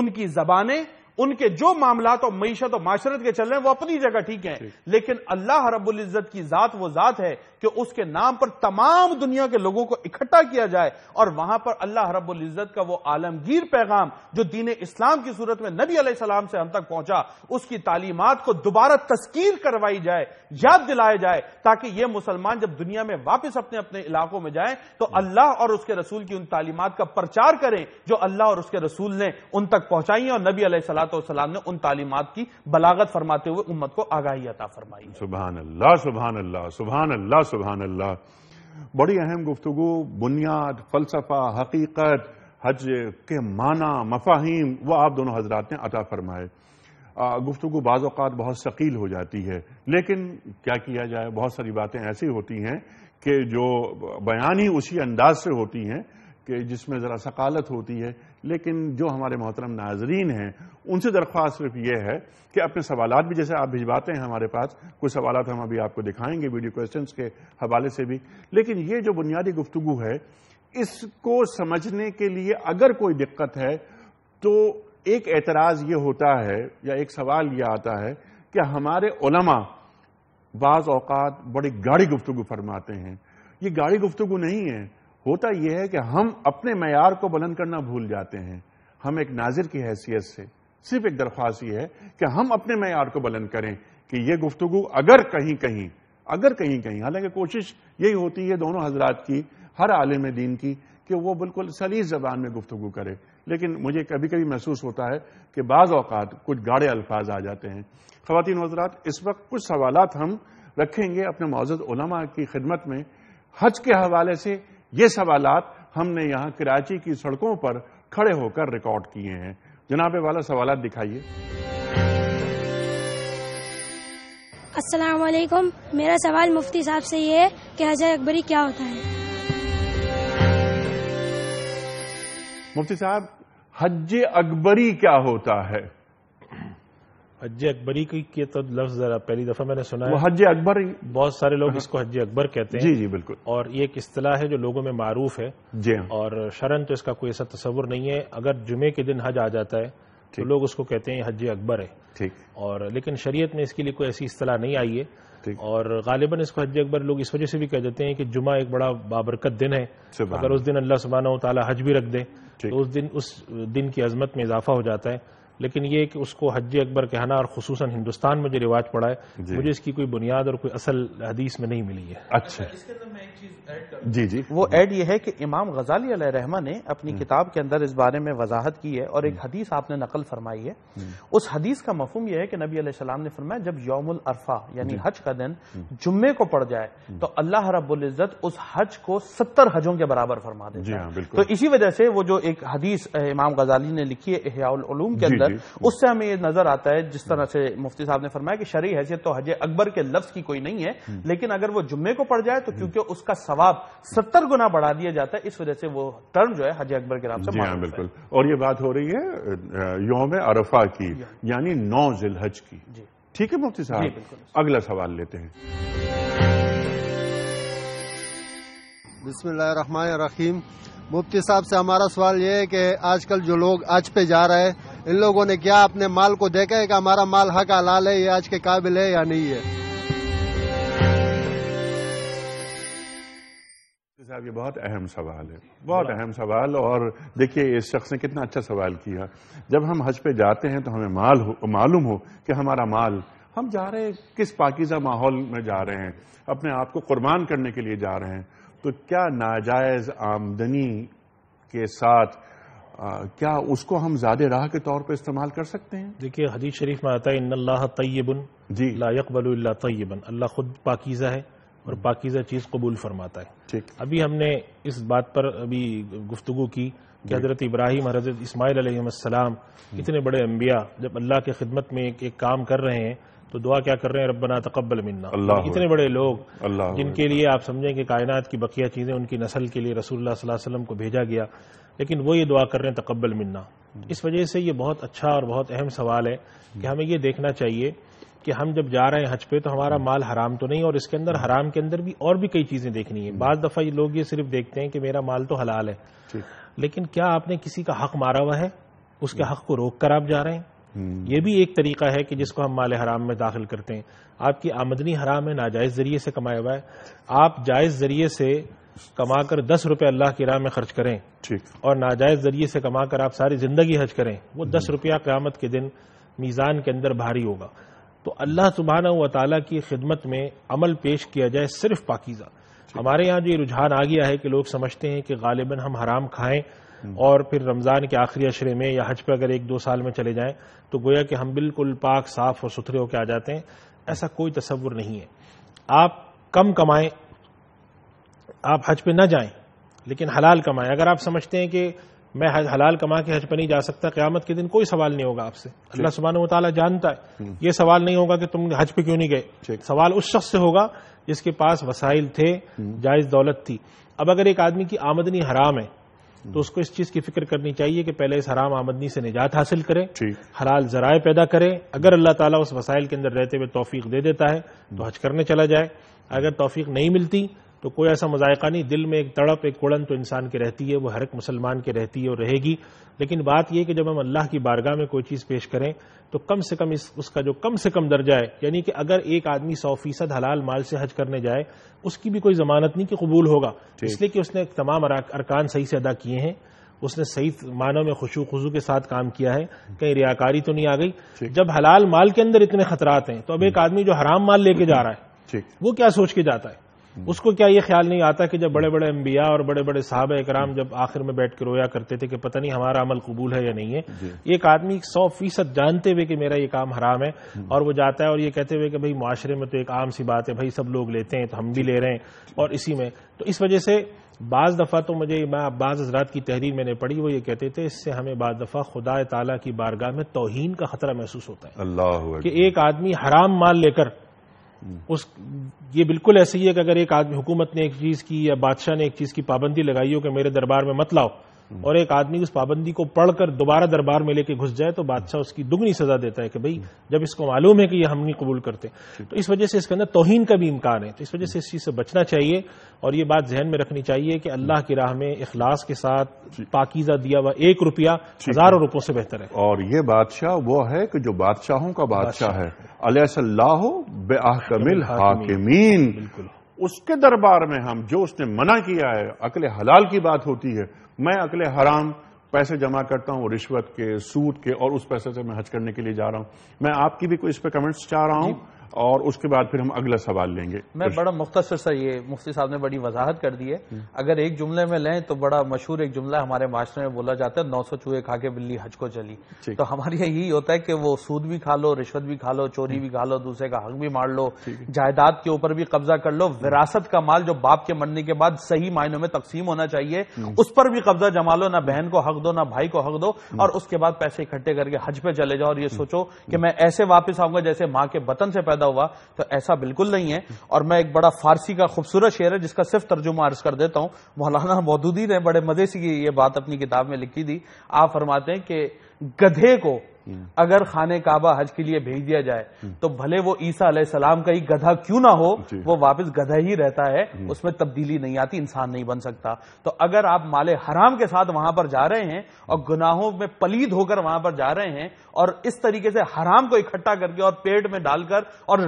उनकी जबानें उनके जो मामला और मीशत और माशरत के चल रहे हैं वो अपनी जगह ठीक है लेकिन अल्लाह रबुल्जत की जात वो जात है कि उसके नाम पर तमाम दुनिया के लोगों को इकट्ठा किया जाए और वहां पर अल्लाह रब्बुल इज़्ज़त का वो आलमगीर पैगाम जो दीन इस्लाम की सूरत में नबी सलाम से हम तक पहुंचा उसकी तालीमत को दोबारा तस्कीर करवाई जाए याद दिलाया जाए ताकि ये मुसलमान जब दुनिया में वापस अपने अपने इलाकों में जाए तो अल्लाह और उसके रसूल की उन तालीमत का प्रचार करें जो अल्लाह और उसके रसूल ने उन तक पहुंचाई और नबी सलाम ने उन तालीमत की बलागत फरमाते हुए उम्मत को आगाही अता फरमाई सुबह अल्लाह सुबह अल्लाह सुबह अल्लाह सुबहान अल्लाह बड़ी अहम गुफ्तु बुनियाद फलसफा हकीकत हज के माना मफाहिम वह आप दोनों हजरात ने अता फरमाए गुफ्तु बाज़ात बहुत शकील हो जाती है लेकिन क्या किया जाए बहुत सारी बातें ऐसी होती हैं कि जो बयान ही उसी अंदाज से होती हैं कि जिसमें ज़रा सकालत होती है लेकिन जो हमारे मोहतरम नाजरीन हैं उनसे दरख्वास्त सिर्फ ये है कि अपने सवाल भी जैसे आप भिजवाते हैं हमारे पास कुछ सवाल हम अभी आपको दिखाएंगे वीडियो क्वेश्चन के हवाले से भी लेकिन ये जो बुनियादी गुफ्तु है इसको समझने के लिए अगर कोई दिक्कत है तो एक एतराज़ ये होता है या एक सवाल यह आता है कि हमारे ओलमा बाज़ अवकात बड़ी गाढ़ी गुफ्तु फरमाते हैं ये गाढ़ी गुफ्तु नहीं है होता यह है कि हम अपने मैार को बुलंद करना भूल जाते हैं हम एक नाजिर की हैसियत से सिर्फ एक दरख्वास्त यह है कि हम अपने मैार को बुलंद करें कि यह गुफ्तगु अगर कहीं कहीं अगर कहीं कहीं हालांकि कोशिश यही होती है दोनों हजरात की हर आलिम दीन की कि वो बिल्कुल सलीस जबान में गुफ्तु करे लेकिन मुझे कभी कभी महसूस होता है कि बाज़ अवत कुछ गाढ़े अल्फाज आ जाते हैं खातिन हजरात इस वक्त कुछ सवाल हम रखेंगे अपने मोजद उलमा की खिदमत में हज के हवाले से ये सवाल हमने यहाँ कराची की सड़कों पर खड़े होकर रिकॉर्ड किए हैं जनाब वाला सवाल दिखाइए असलकुम मेरा सवाल मुफ्ती साहब से ये है कि हजर अकबरी क्या होता है मुफ्ती साहब हज अकबरी क्या होता है हज अकबरी की के तो लफ्ज जरा पहली दफा मैंने सुना है हज अकबर बहुत सारे लोग हाँ। इसको हज अकबर कहते हैं जी जी बिल्कुल और ये एक अतलाह है जो लोगों में मारूफ है जी हाँ। और शरण तो इसका कोई ऐसा तस्वुर नहीं है अगर जुमे के दिन हज आ जाता है तो लोग उसको कहते हैं हज अकबर है ठीक और लेकिन शरीयत में इसके लिए कोई ऐसी अतलाह नहीं आई है और गालिबा इसको हज अकबर लोग इस वजह से भी कह देते हैं कि जुमा एक बड़ा बाबरकत दिन है अगर उस दिन अल्लाह सुबहाना तला हज भी रख दे तो उस दिन उस दिन की अजमत में इजाफा हो जाता है लेकिन ये कि उसको हज अकबर कहना और खसूस हिंदुस्तान में जो रिवाज पड़ा है मुझे इसकी कोई बुनियाद और कोई असल हदीस में नहीं मिली है अच्छा जी जी वो ऐड ये है कि इमाम गजाली रहमा ने अपनी हम्म। किताब के अंदर इस बारे में वजाहत की है और एक हम्म। हदीस आपने नकल फरमाई है हम्म। उस हदीस का मफहम यह है कि नबी सलाम ने फरमाया जब यौमुल अरफा यानी हज का दिन जुम्मे को पड़ जाए तो अल्लाह रबुल्जत उस हज को सत्तर हजों के बराबर फरमा देते हैं हाँ, तो इसी वजह से वो जो एक हदीस इमाम गजाली ने लिखी है इहयाउल के अंदर अंदर उससे हमें ये नजर आता है जिस तरह से मुफ्ती साहब ने फरमाया कि शरी हैसियत तो हज अकबर के लफ्ज की कोई नहीं है हम्म। लेकिन अगर वो जुम्मे को पड़ जाए तो क्योंकि उसका सवाब सत्तर गुना बढ़ा दिया जाता है इस वजह से वो टर्म जो है हज अकबर के नाम से हाँ, बिल्कुल और ये बात हो रही है योम अरफा की हाँ। यानी नौ हज की ठीक है मुफ्ती साहब अगला सवाल लेते हैं बिसमीम मुफ्ती साहब से हमारा सवाल ये है कि आजकल जो लोग आज पे जा रहे हैं इन लोगों ने क्या अपने माल को देखा है कि हमारा माल हक हलाल है ये आज के काबिल है या नहीं है साहब ये बहुत अहम सवाल है बहुत अहम सवाल और देखिए इस शख्स ने कितना अच्छा सवाल किया जब हम हज पे जाते हैं तो हमें माल हो मालूम हो कि हमारा माल हम जा रहे हैं किस पाकिजा माहौल में जा रहे हैं अपने आप को कुर्बान करने के लिए जा रहे हैं तो क्या नाजायज़ आमदनी के साथ क्या उसको हम ज्यादा राह के तौर पर इस्तेमाल कर सकते हैं देखिए हदीस शरीफ में आता है अल्लाह तयबन जी लाकबल तयबन अल्लाह खुद पाकिज़ा है और हम्म। पाकिज़ा चीज़ कबूल फरमाता है अभी हमने इस बात पर अभी गुफ्तु की कि हज़रत इब्राहिम हज़रत इसमाईलम हम्म। इतने बड़े अम्बिया जब अल्लाह के खिदमत में एक, एक काम कर रहे हैं तो दुआ क्या कर रहे हैं रब्बना तकबल मिन्ना तो इतने बड़े लोग जिनके लिए आप समझें कि कायनात की बकिया चीज़ें उनकी नस्ल के लिए रसूल सल्लल्लाहु अलैहि वसल्लम को भेजा गया लेकिन वो ये दुआ कर रहे हैं तकबल मिलना इस वजह से ये बहुत अच्छा और बहुत अहम सवाल है कि हमें ये देखना चाहिए कि हम जब जा रहे हैं हज पे तो हमारा माल हराम तो नहीं और इसके अंदर हराम के अंदर भी और भी कई चीजें देखनी है बाद दफा ये लोग ये सिर्फ देखते हैं कि मेरा माल तो हलाल है लेकिन क्या आपने किसी का हक मारा हुआ है उसके हम्म। हक को रोक कर आप जा रहे हैं हम्म। ये भी एक तरीका है कि जिसको हम माल हराम में दाखिल करते हैं आपकी आमदनी हराम है नाजायज जरिए से कमाया हुआ है आप जायज जरिए से कमा कर दस रुपए अल्लाह की राह में खर्च करें ठीक और नाजायज जरिए से कमा कर आप सारी जिंदगी हज करें वो दस हम्म। रुपया क्यामत के दिन मीज़ान के अंदर भारी होगा तो अल्लाह सुबहाना व ताली की खिदमत में अमल पेश किया जाए सिर्फ पाकिज़ा हमारे यहाँ जो ये रुझान आ गया है कि लोग समझते हैं कि गालिबा हम हराम खाएं हम्म। और फिर रमज़ान के आखिरी अशरे में या हज पर अगर एक दो साल में चले जाएं तो गोया कि हम बिल्कुल पाक साफ और सुथरे होकर आ जाते हैं ऐसा कोई तस्वुर नहीं है आप कम कमाएं आप हज पे ना जाएं लेकिन हलाल कमाएं अगर आप समझते हैं कि मैं हलाल कमा के हज पे नहीं जा सकता क्यामत के दिन कोई सवाल नहीं होगा आपसे अल्लाह सुबहान तला जानता है हम्म। ये सवाल नहीं होगा कि तुम हज पे क्यों नहीं गए सवाल उस शख्स से होगा जिसके पास वसाइल थे हम्म। जायज दौलत थी अब अगर एक आदमी की आमदनी हराम है हम्म। तो उसको इस चीज की फिक्र करनी चाहिए कि पहले इस हराम आमदनी से निजात हासिल करें हलाल जराए पैदा करें अगर अल्लाह ताला उस वसाइल के अंदर रहते हुए तोफीक दे देता है तो हज करने चला जाए अगर तोफीक नहीं मिलती तो कोई ऐसा मजायका नहीं दिल में एक तड़प एक कुड़न तो इंसान की रहती है वो हर एक मुसलमान की रहती है और रहेगी लेकिन बात यह कि जब हम अल्लाह की बारगाह में कोई चीज़ पेश करें तो कम से कम इस उसका जो कम से कम दर्जा है यानी कि अगर एक आदमी सौ फीसद हलाल माल से हज करने जाए उसकी भी कोई जमानत नहीं कि कबूल होगा इसलिए कि उसने तमाम अरकान सही से अदा किए हैं उसने सही मानों में खुशू खुशू के साथ काम किया है कहीं रियाकारी तो नहीं आ गई जब हलाल माल के अंदर इतने खतरात हैं तो अब एक हम्म। आदमी जो हराम माल लेके जा रहा है वो क्या सोच के जाता है हम्म। उसको क्या ये ख्याल नहीं आता कि जब बड़े बड़े अम्बिया और बड़े बड़े साहब इक्राम जब आखिर में बैठ के रोया करते थे कि पता नहीं हमारा अमल कबूल है या नहीं है एक आदमी सौ फीसद जानते हुए कि मेरा ये काम हराम है हम्म। और वो जाता है और ये कहते हुए कि भाई माशरे में तो एक आम सी बात है भाई सब लोग लेते हैं तो हम भी ले रहे हैं और इसी में तो इस वजह से बाज दफ़ा तो मुझे मैं बाज़ हजरात की तहरीर मैंने पढ़ी वो ये कहते थे इससे हमें बाज दफ़ा खुदा तला की बारगाह में तोहन का खतरा महसूस होता है कि एक आदमी हराम माल लेकर हम्म। उस ये बिल्कुल ऐसे ही है कि अगर एक आदमी हुकूमत ने एक चीज की या बादशाह ने एक चीज की पाबंदी लगाई हो कि मेरे दरबार में मत लाओ हम्म। और एक आदमी उस पाबंदी को पढ़कर दोबारा दरबार में लेके घुस जाए तो बादशाह उसकी दुगनी सजा देता है कि भाई हम्म। जब इसको मालूम है कि ये हम नहीं कबूल करते तो इस वजह से इसके अंदर तोहन का भी इम्कान है तो इस वजह से इस चीज से बचना चाहिए और ये बात जहन में रखनी चाहिए कि अल्लाह की राह में इखलास के साथ पाकिजा दिया हुआ एक रुपया हजारों रुपयों से बेहतर है और ये बादशाह वो है कि जो बादशाहों का बादशाह है अलहसल्लाह हाकिमीन बिल्कुल उसके दरबार में हम जो उसने मना किया है अकल हलाल की बात होती है मैं अगले हराम पैसे जमा करता हूं रिश्वत के सूद के और उस पैसे से मैं हज करने के लिए जा रहा हूं मैं आपकी भी कोई इस पर कमेंट्स चाह रहा हूं और उसके बाद फिर हम अगला सवाल लेंगे मैं बड़ा मुख्तर सा ये मुफ्ती साहब ने बड़ी वजाहत कर दी है हम्म। अगर एक जुमले में लें तो बड़ा मशहूर एक जुमला हमारे माशरे में बोला जाता है नौ सौ चूहे खा के बिल्ली हज को चली तो हमारे यहाँ यही होता है कि वो सूद भी खा लो रिश्वत भी खा लो चोरी हम्म। भी खा लो दूसरे का हक भी मार लो जायदाद के ऊपर भी कब्जा कर लो हम्म। विरासत का माल जो बाप के मरने के बाद सही मायनों में तकसीम होना चाहिए उस पर भी कब्जा जमा लो ना बहन को हक दो ना भाई को हक दो और उसके बाद पैसे इकट्ठे करके हज पे चले जाओ और ये सोचो कि मैं ऐसे वापस आऊंगा जैसे माँ के बतन से पैदा पैदा हुआ तो ऐसा बिल्कुल नहीं है और मैं एक बड़ा फारसी का खूबसूरत शेर है जिसका सिर्फ तर्जुमा अर्ज कर देता हूं मौलाना मौदूदी ने बड़े मजे से ये बात अपनी किताब में लिखी थी आप फरमाते हैं कि गधे को अगर खाने काबा हज के लिए भेज दिया जाए hmm. तो भले वो ईसा अलैहिस्सलाम का ही गधा क्यों ना हो वो वापस गधा ही रहता है hmm. उसमें तब्दीली नहीं आती इंसान नहीं बन सकता तो अगर आप माले हराम के साथ वहां पर जा रहे हैं और गुनाहों में पलीद होकर वहां पर जा रहे हैं और इस तरीके से हराम को इकट्ठा करके और पेट में डालकर और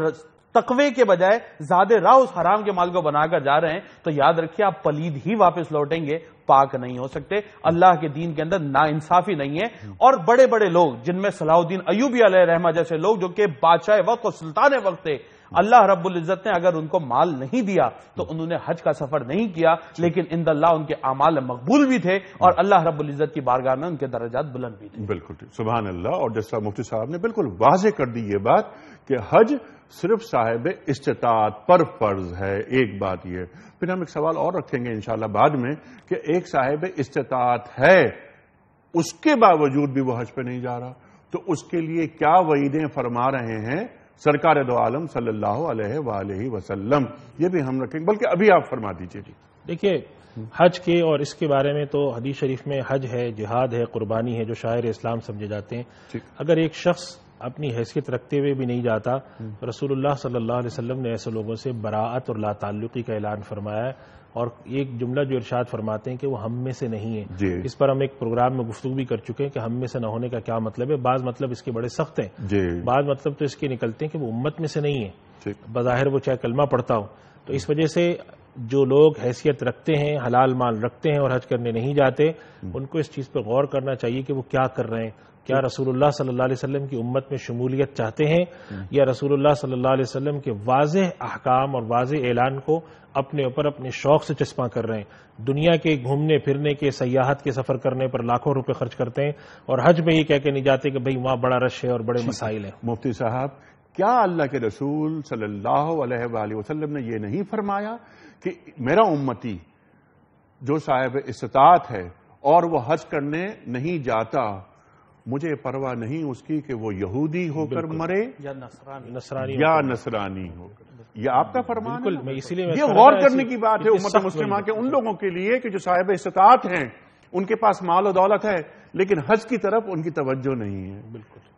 तकवे के बजाय ज्यादा राह उस हराम के माल को बनाकर जा रहे हैं तो याद रखिए आप पलीद ही वापस लौटेंगे पाक नहीं हो सकते अल्लाह के दीन के अंदर ना इंसाफी नहीं है और बड़े बड़े लोग जिनमें सलाहुद्दीन अयूबी रहमा जैसे लोग जो कि बादशाह वक्त और सुल्तान वक्त थे अल्लाह रब्बुल इज़्ज़त ने अगर उनको माल नहीं दिया तो हम्म। उन्होंने हज का सफर नहीं किया लेकिन इन दल्ला उनके अमाल मकबूल भी थे और हम्म। अल्लाह रब्बुल इज़्ज़त की बारगाह में उनके दर्जात बुलंद भी थे बिल्कुल सुबह अल्लाह और जैसा मुफ्ती साहब ने बिल्कुल वाजे कर दी ये बात कि हज सिर्फ साहेब इस्तात पर फर्ज है एक बात यह फिर हम एक सवाल और रखेंगे इंशाला बाद में कि एक साहेब इस्तात है उसके बावजूद भी वह हज पे नहीं जा रहा तो उसके लिए क्या वईदें फरमा रहे हैं सरकार दो आलम सल्लल्लाहु अलैहि वसल्लम ये भी हम रखेंगे बल्कि अभी आप फरमा दीजिए जी देखिए हज के और इसके बारे में तो हदीस शरीफ में हज है जिहाद है कुर्बानी है जो शायर इस्लाम समझे जाते हैं अगर एक शख्स अपनी हैसियत रखते हुए भी नहीं जाता हम्म। रसूलुल्लाह सल्लल्लाहु अलैहि वसल्लम ने ऐसे लोगों से बरात और लाताल्लुकी का ऐलान फरमाया और एक जुमला जो इर्शाद फरमाते हैं कि वो हम में से नहीं है इस पर हम एक प्रोग्राम में गुफ्तु भी कर चुके हैं कि हम में से न होने का क्या मतलब है बाज मतलब इसके बड़े सख्त हैं बाज मतलब तो इसके निकलते हैं कि वो उम्मत में से नहीं है बाहिर वो चाहे कलमा पढ़ता हो तो इस वजह से जो लोग हैसियत रखते हैं हलाल माल रखते हैं और हज करने नहीं जाते हम्म। उनको इस चीज़ पर गौर करना चाहिए कि वो क्या कर रहे हैं क्या हम्म। रसूलुल्लाह सल्लल्लाहु अलैहि वसल्लम की उम्मत में शमूलियत चाहते हैं हम्म। या रसूलुल्लाह सल्लल्लाहु अलैहि वसल्लम के वाज अहकाम और वाज ऐलान को अपने ऊपर अपने शौक से चस्पा कर रहे हैं दुनिया के घूमने फिरने के सयाहत के सफर करने पर लाखों रुपए खर्च करते हैं और हज में ये कह के नहीं जाते कि भाई वहां बड़ा रश है और बड़े मसाइल हैं मुफ्ती साहब क्या अल्लाह के रसूल सल्ला वसलम ने यह नहीं फरमाया कि मेरा उम्मती जो साहिब इस्तात है और वह हज करने नहीं जाता मुझे परवाह नहीं उसकी कि वो यहूदी होकर मरे या नसरानी, नसरानी या नसरानी हो ये आपका फरमान है इसीलिए ये गौर करने की बात है उम्मत मुस्लिम के उन लोगों के लिए कि जो साहिब इस्तात हैं उनके पास माल और दौलत है लेकिन हज की तरफ उनकी तवज्जो नहीं है बिल्कुल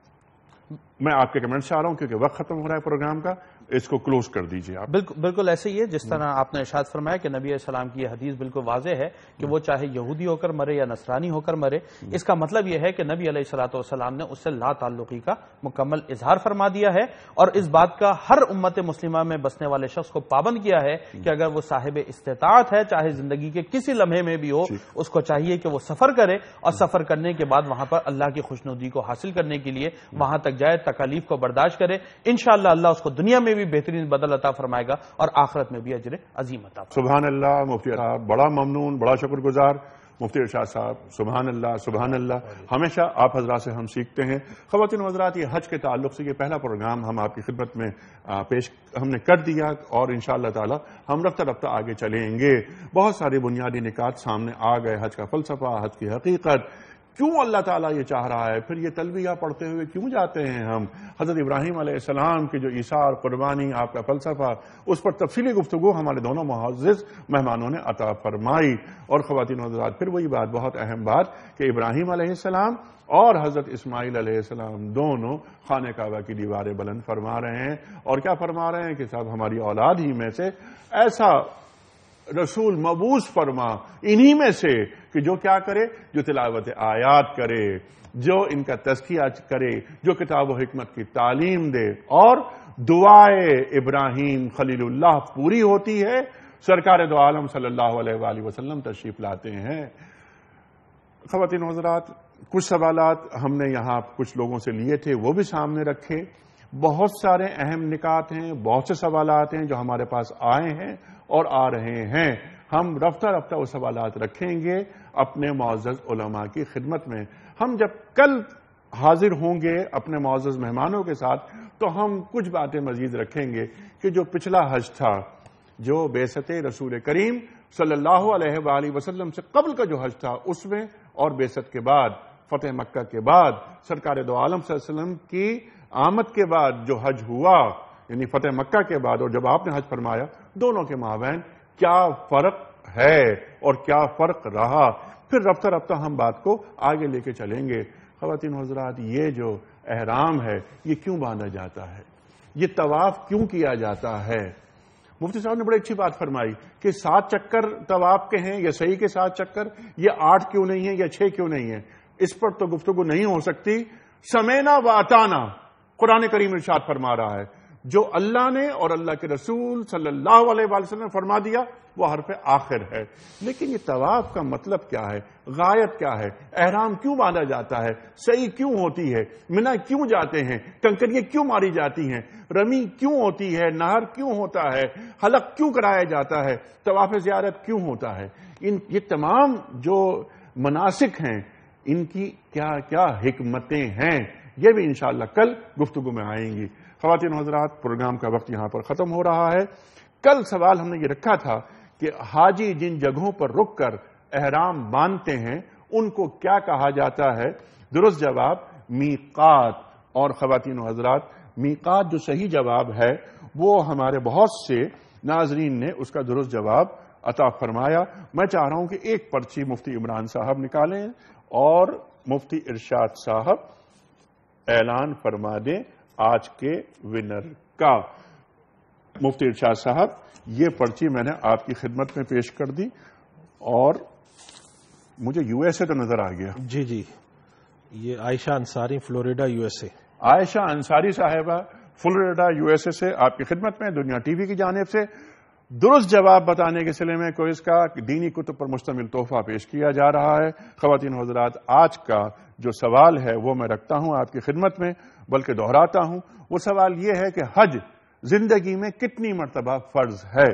मैं आपके कमेंट से आ रहा हूँ क्योंकि वक्त ख़त्म हो रहा है प्रोग्राम का इसको क्लोज कर दीजिए आप बिल्कुल बिल्कुल ऐसे ही है जिस तरह आपने इशाद फरमाया कि नबी सलाम की हदीस बिल्कुल वाजह है कि वो चाहे यहूदी होकर मरे या नसरानी होकर मरे इसका मतलब यह है कि नबी सलाम ने उससे ला ताल्लुकी का मुकम्मल इजहार फरमा दिया है और इस बात का हर उम्मत मुस्लिमा में बसने वाले शख्स को पाबंद किया है कि अगर वो साहिब इस्तात है चाहे जिंदगी के किसी लम्हे में भी हो उसको चाहिए कि वो सफर करे और सफर करने के बाद वहां पर अल्लाह की खुशनुदी को हासिल करने के लिए वहां तक जाए तकालीफ को बर्दाश्त करे इन अल्लाह उसको दुनिया में भी भी बेहतरीन बदल अता फरमाएगा और आखिरत में भी अजर अजीम अता सुबहान अल्लाह मुफ्ती बड़ा ममनून बड़ा शुक्रगुजार मुफ्ती इरशाद साहब सुबहान अल्लाह सुबहान अल्लाह हमेशा आप हजरा से हम सीखते हैं खवतिन हजरात ये हज के ताल्लुक से ये पहला प्रोग्राम हम आपकी खिदमत में पेश हमने कर दिया और इन ताला हम रफ्ता रफ्ता आगे चलेंगे बहुत सारे बुनियादी निकात सामने आ गए हज का फलसफा हज की हकीकत क्यों अल्लाह ताला ये चाह रहा है फिर ये तलबिया पढ़ते हुए क्यों जाते हैं हम हज़रत इब्राहिम आसमाम की जो ईसार कुर्बानी आपका फलसफा उस पर तफसीली गुफ्तु हमारे दोनों मुआज़ मेहमानों ने अता फरमाई और खुवान हजरात फिर वही बात बहुत अहम बात कि इब्राहिम आसमाम और हज़रत इसमाईल दोनों खान काबा की दीवारें बुलंद फरमा रहे हैं और क्या फरमा रहे हैं कि साहब हमारी औलाद ही में से ऐसा रसूल मबूस फरमा इन्हीं में से कि जो क्या करे जो तिलावत आयात करे जो इनका तस्किया करे जो किताब हमत की तालीम दे और दुआए इब्राहिम खलील्लाह पूरी होती है सरकार दो आलम सल्लल्लाहु तशरीफ लाते हैं खातिन हजरात कुछ सवाल हमने यहां कुछ लोगों से लिए थे वो भी सामने रखे बहुत सारे अहम निकात हैं बहुत से सवाल हैं जो हमारे पास आए हैं और आ रहे हैं हम रफ्ता रफ्ता वो सवाल रखेंगे अपने मुआज़ की खिदमत में हम जब कल हाजिर होंगे अपने मोजज मेहमानों के साथ तो हम कुछ बातें मजीद रखेंगे कि जो पिछला हज था जो बेसत रसूल करीम सल्ला वसलम से कबल का जो हज था उसमें और बेसत के बाद फतेह मक्का के बाद सरकार दो आलम सल्लम की आमद के बाद जो हज हुआ यानी फतेह मक्का के बाद और जब आपने हज फरमाया दोनों के माबेन क्या फर्क है और क्या फर्क रहा फिर रफ्ता रफ्ता हम बात को आगे लेके चलेंगे खातिन हजरात ये जो अहराम है ये क्यों बांधा जाता है ये तवाफ क्यों किया जाता है मुफ्ती साहब ने बड़ी अच्छी बात फरमाई कि सात चक्कर तवाफ के हैं या सही के सात चक्कर ये आठ क्यों नहीं है या छह क्यों नहीं है इस पर तो गुफ्तगु नहीं हो सकती समेना ना वाताना कुरान करीम इर्शाद फरमा रहा है जो अल्लाह ने और अल्लाह के रसूल सल्लल्लाहु अलैहि वसल्लम ने फरमा दिया वो हरफ आखिर है लेकिन ये तवाफ का मतलब क्या है गायत क्या है अहराम क्यों बांधा जाता है सही क्यों होती है मिना क्यों जाते हैं कंकरियां क्यों मारी जाती हैं रमी क्यों होती है नहर क्यों होता है हलक क्यों कराया जाता है तवाफ ज्यारत क्यों होता है इन ये तमाम जो मनासिक हैं इनकी क्या क्या हमतें हैं ये भी इनशाला कल गुफ्तु में आएंगी खातिन हजरात प्रोग्राम का वक्त यहां पर ख़त्म हो रहा है कल सवाल हमने ये रखा था कि हाजी जिन जगहों पर रुक कर एहराम बांधते हैं उनको क्या कहा जाता है दुरुस्त जवाब मीकात और खातिन हजरात मीकात जो सही जवाब है वो हमारे बहुत से नाजरीन ने उसका दुरुस्त जवाब अता फरमाया मैं चाह रहा हूं कि एक पर्ची मुफ्ती इमरान साहब निकालें और मुफ्ती इरशाद साहब ऐलान फरमा दें आज के विनर का मुफ्ती इर्शाद साहब ये पर्ची मैंने आपकी खिदमत में पेश कर दी और मुझे यूएसए तो नजर आ गया जी जी ये आयशा अंसारी फ्लोरिडा यूएसए आयशा अंसारी साहेबा फ्लोरिडा यूएसए से आपकी खिदमत में दुनिया टीवी की जानब से दुरुस्त जवाब बताने के सिले में कोई इसका दीनी कुतुब पर मुश्तमिल तोहफा पेश किया जा रहा है खातिन हजरात आज का जो सवाल है वो मैं रखता हूं आपकी खिदमत में बल्कि दोहराता हूं वो सवाल यह है कि हज जिंदगी में कितनी मरतबा फर्ज है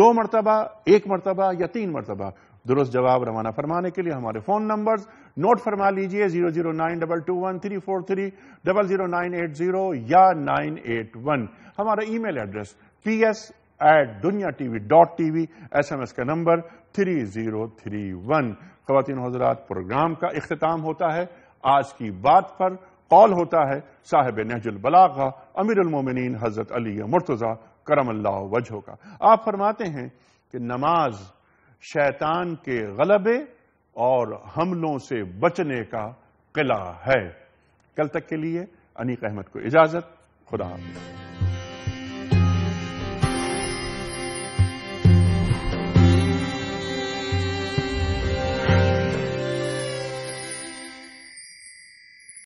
दो मरतबा एक मरतबा या तीन मरतबा दुरुस्त जवाब रवाना फरमाने के लिए हमारे फोन नंबर नोट फरमा लीजिए zero zero nine double two one three four three double zero nine eight zero या नाइन एट वन हमारा email address P S at Duniya TV dot TV S M S का number three zero three one खातिन हजरात programme का अख्ताम होता है आज की बात पर कौल होता है नहजुल बलागा का उलमोमिन हजरत अली मुर्तज़ा करम अल्लाह वजह का आप फरमाते हैं कि नमाज शैतान के गलबे और हमलों से बचने का किला है कल तक के लिए अनीक अहमद को इजाजत खुदा हाफिज़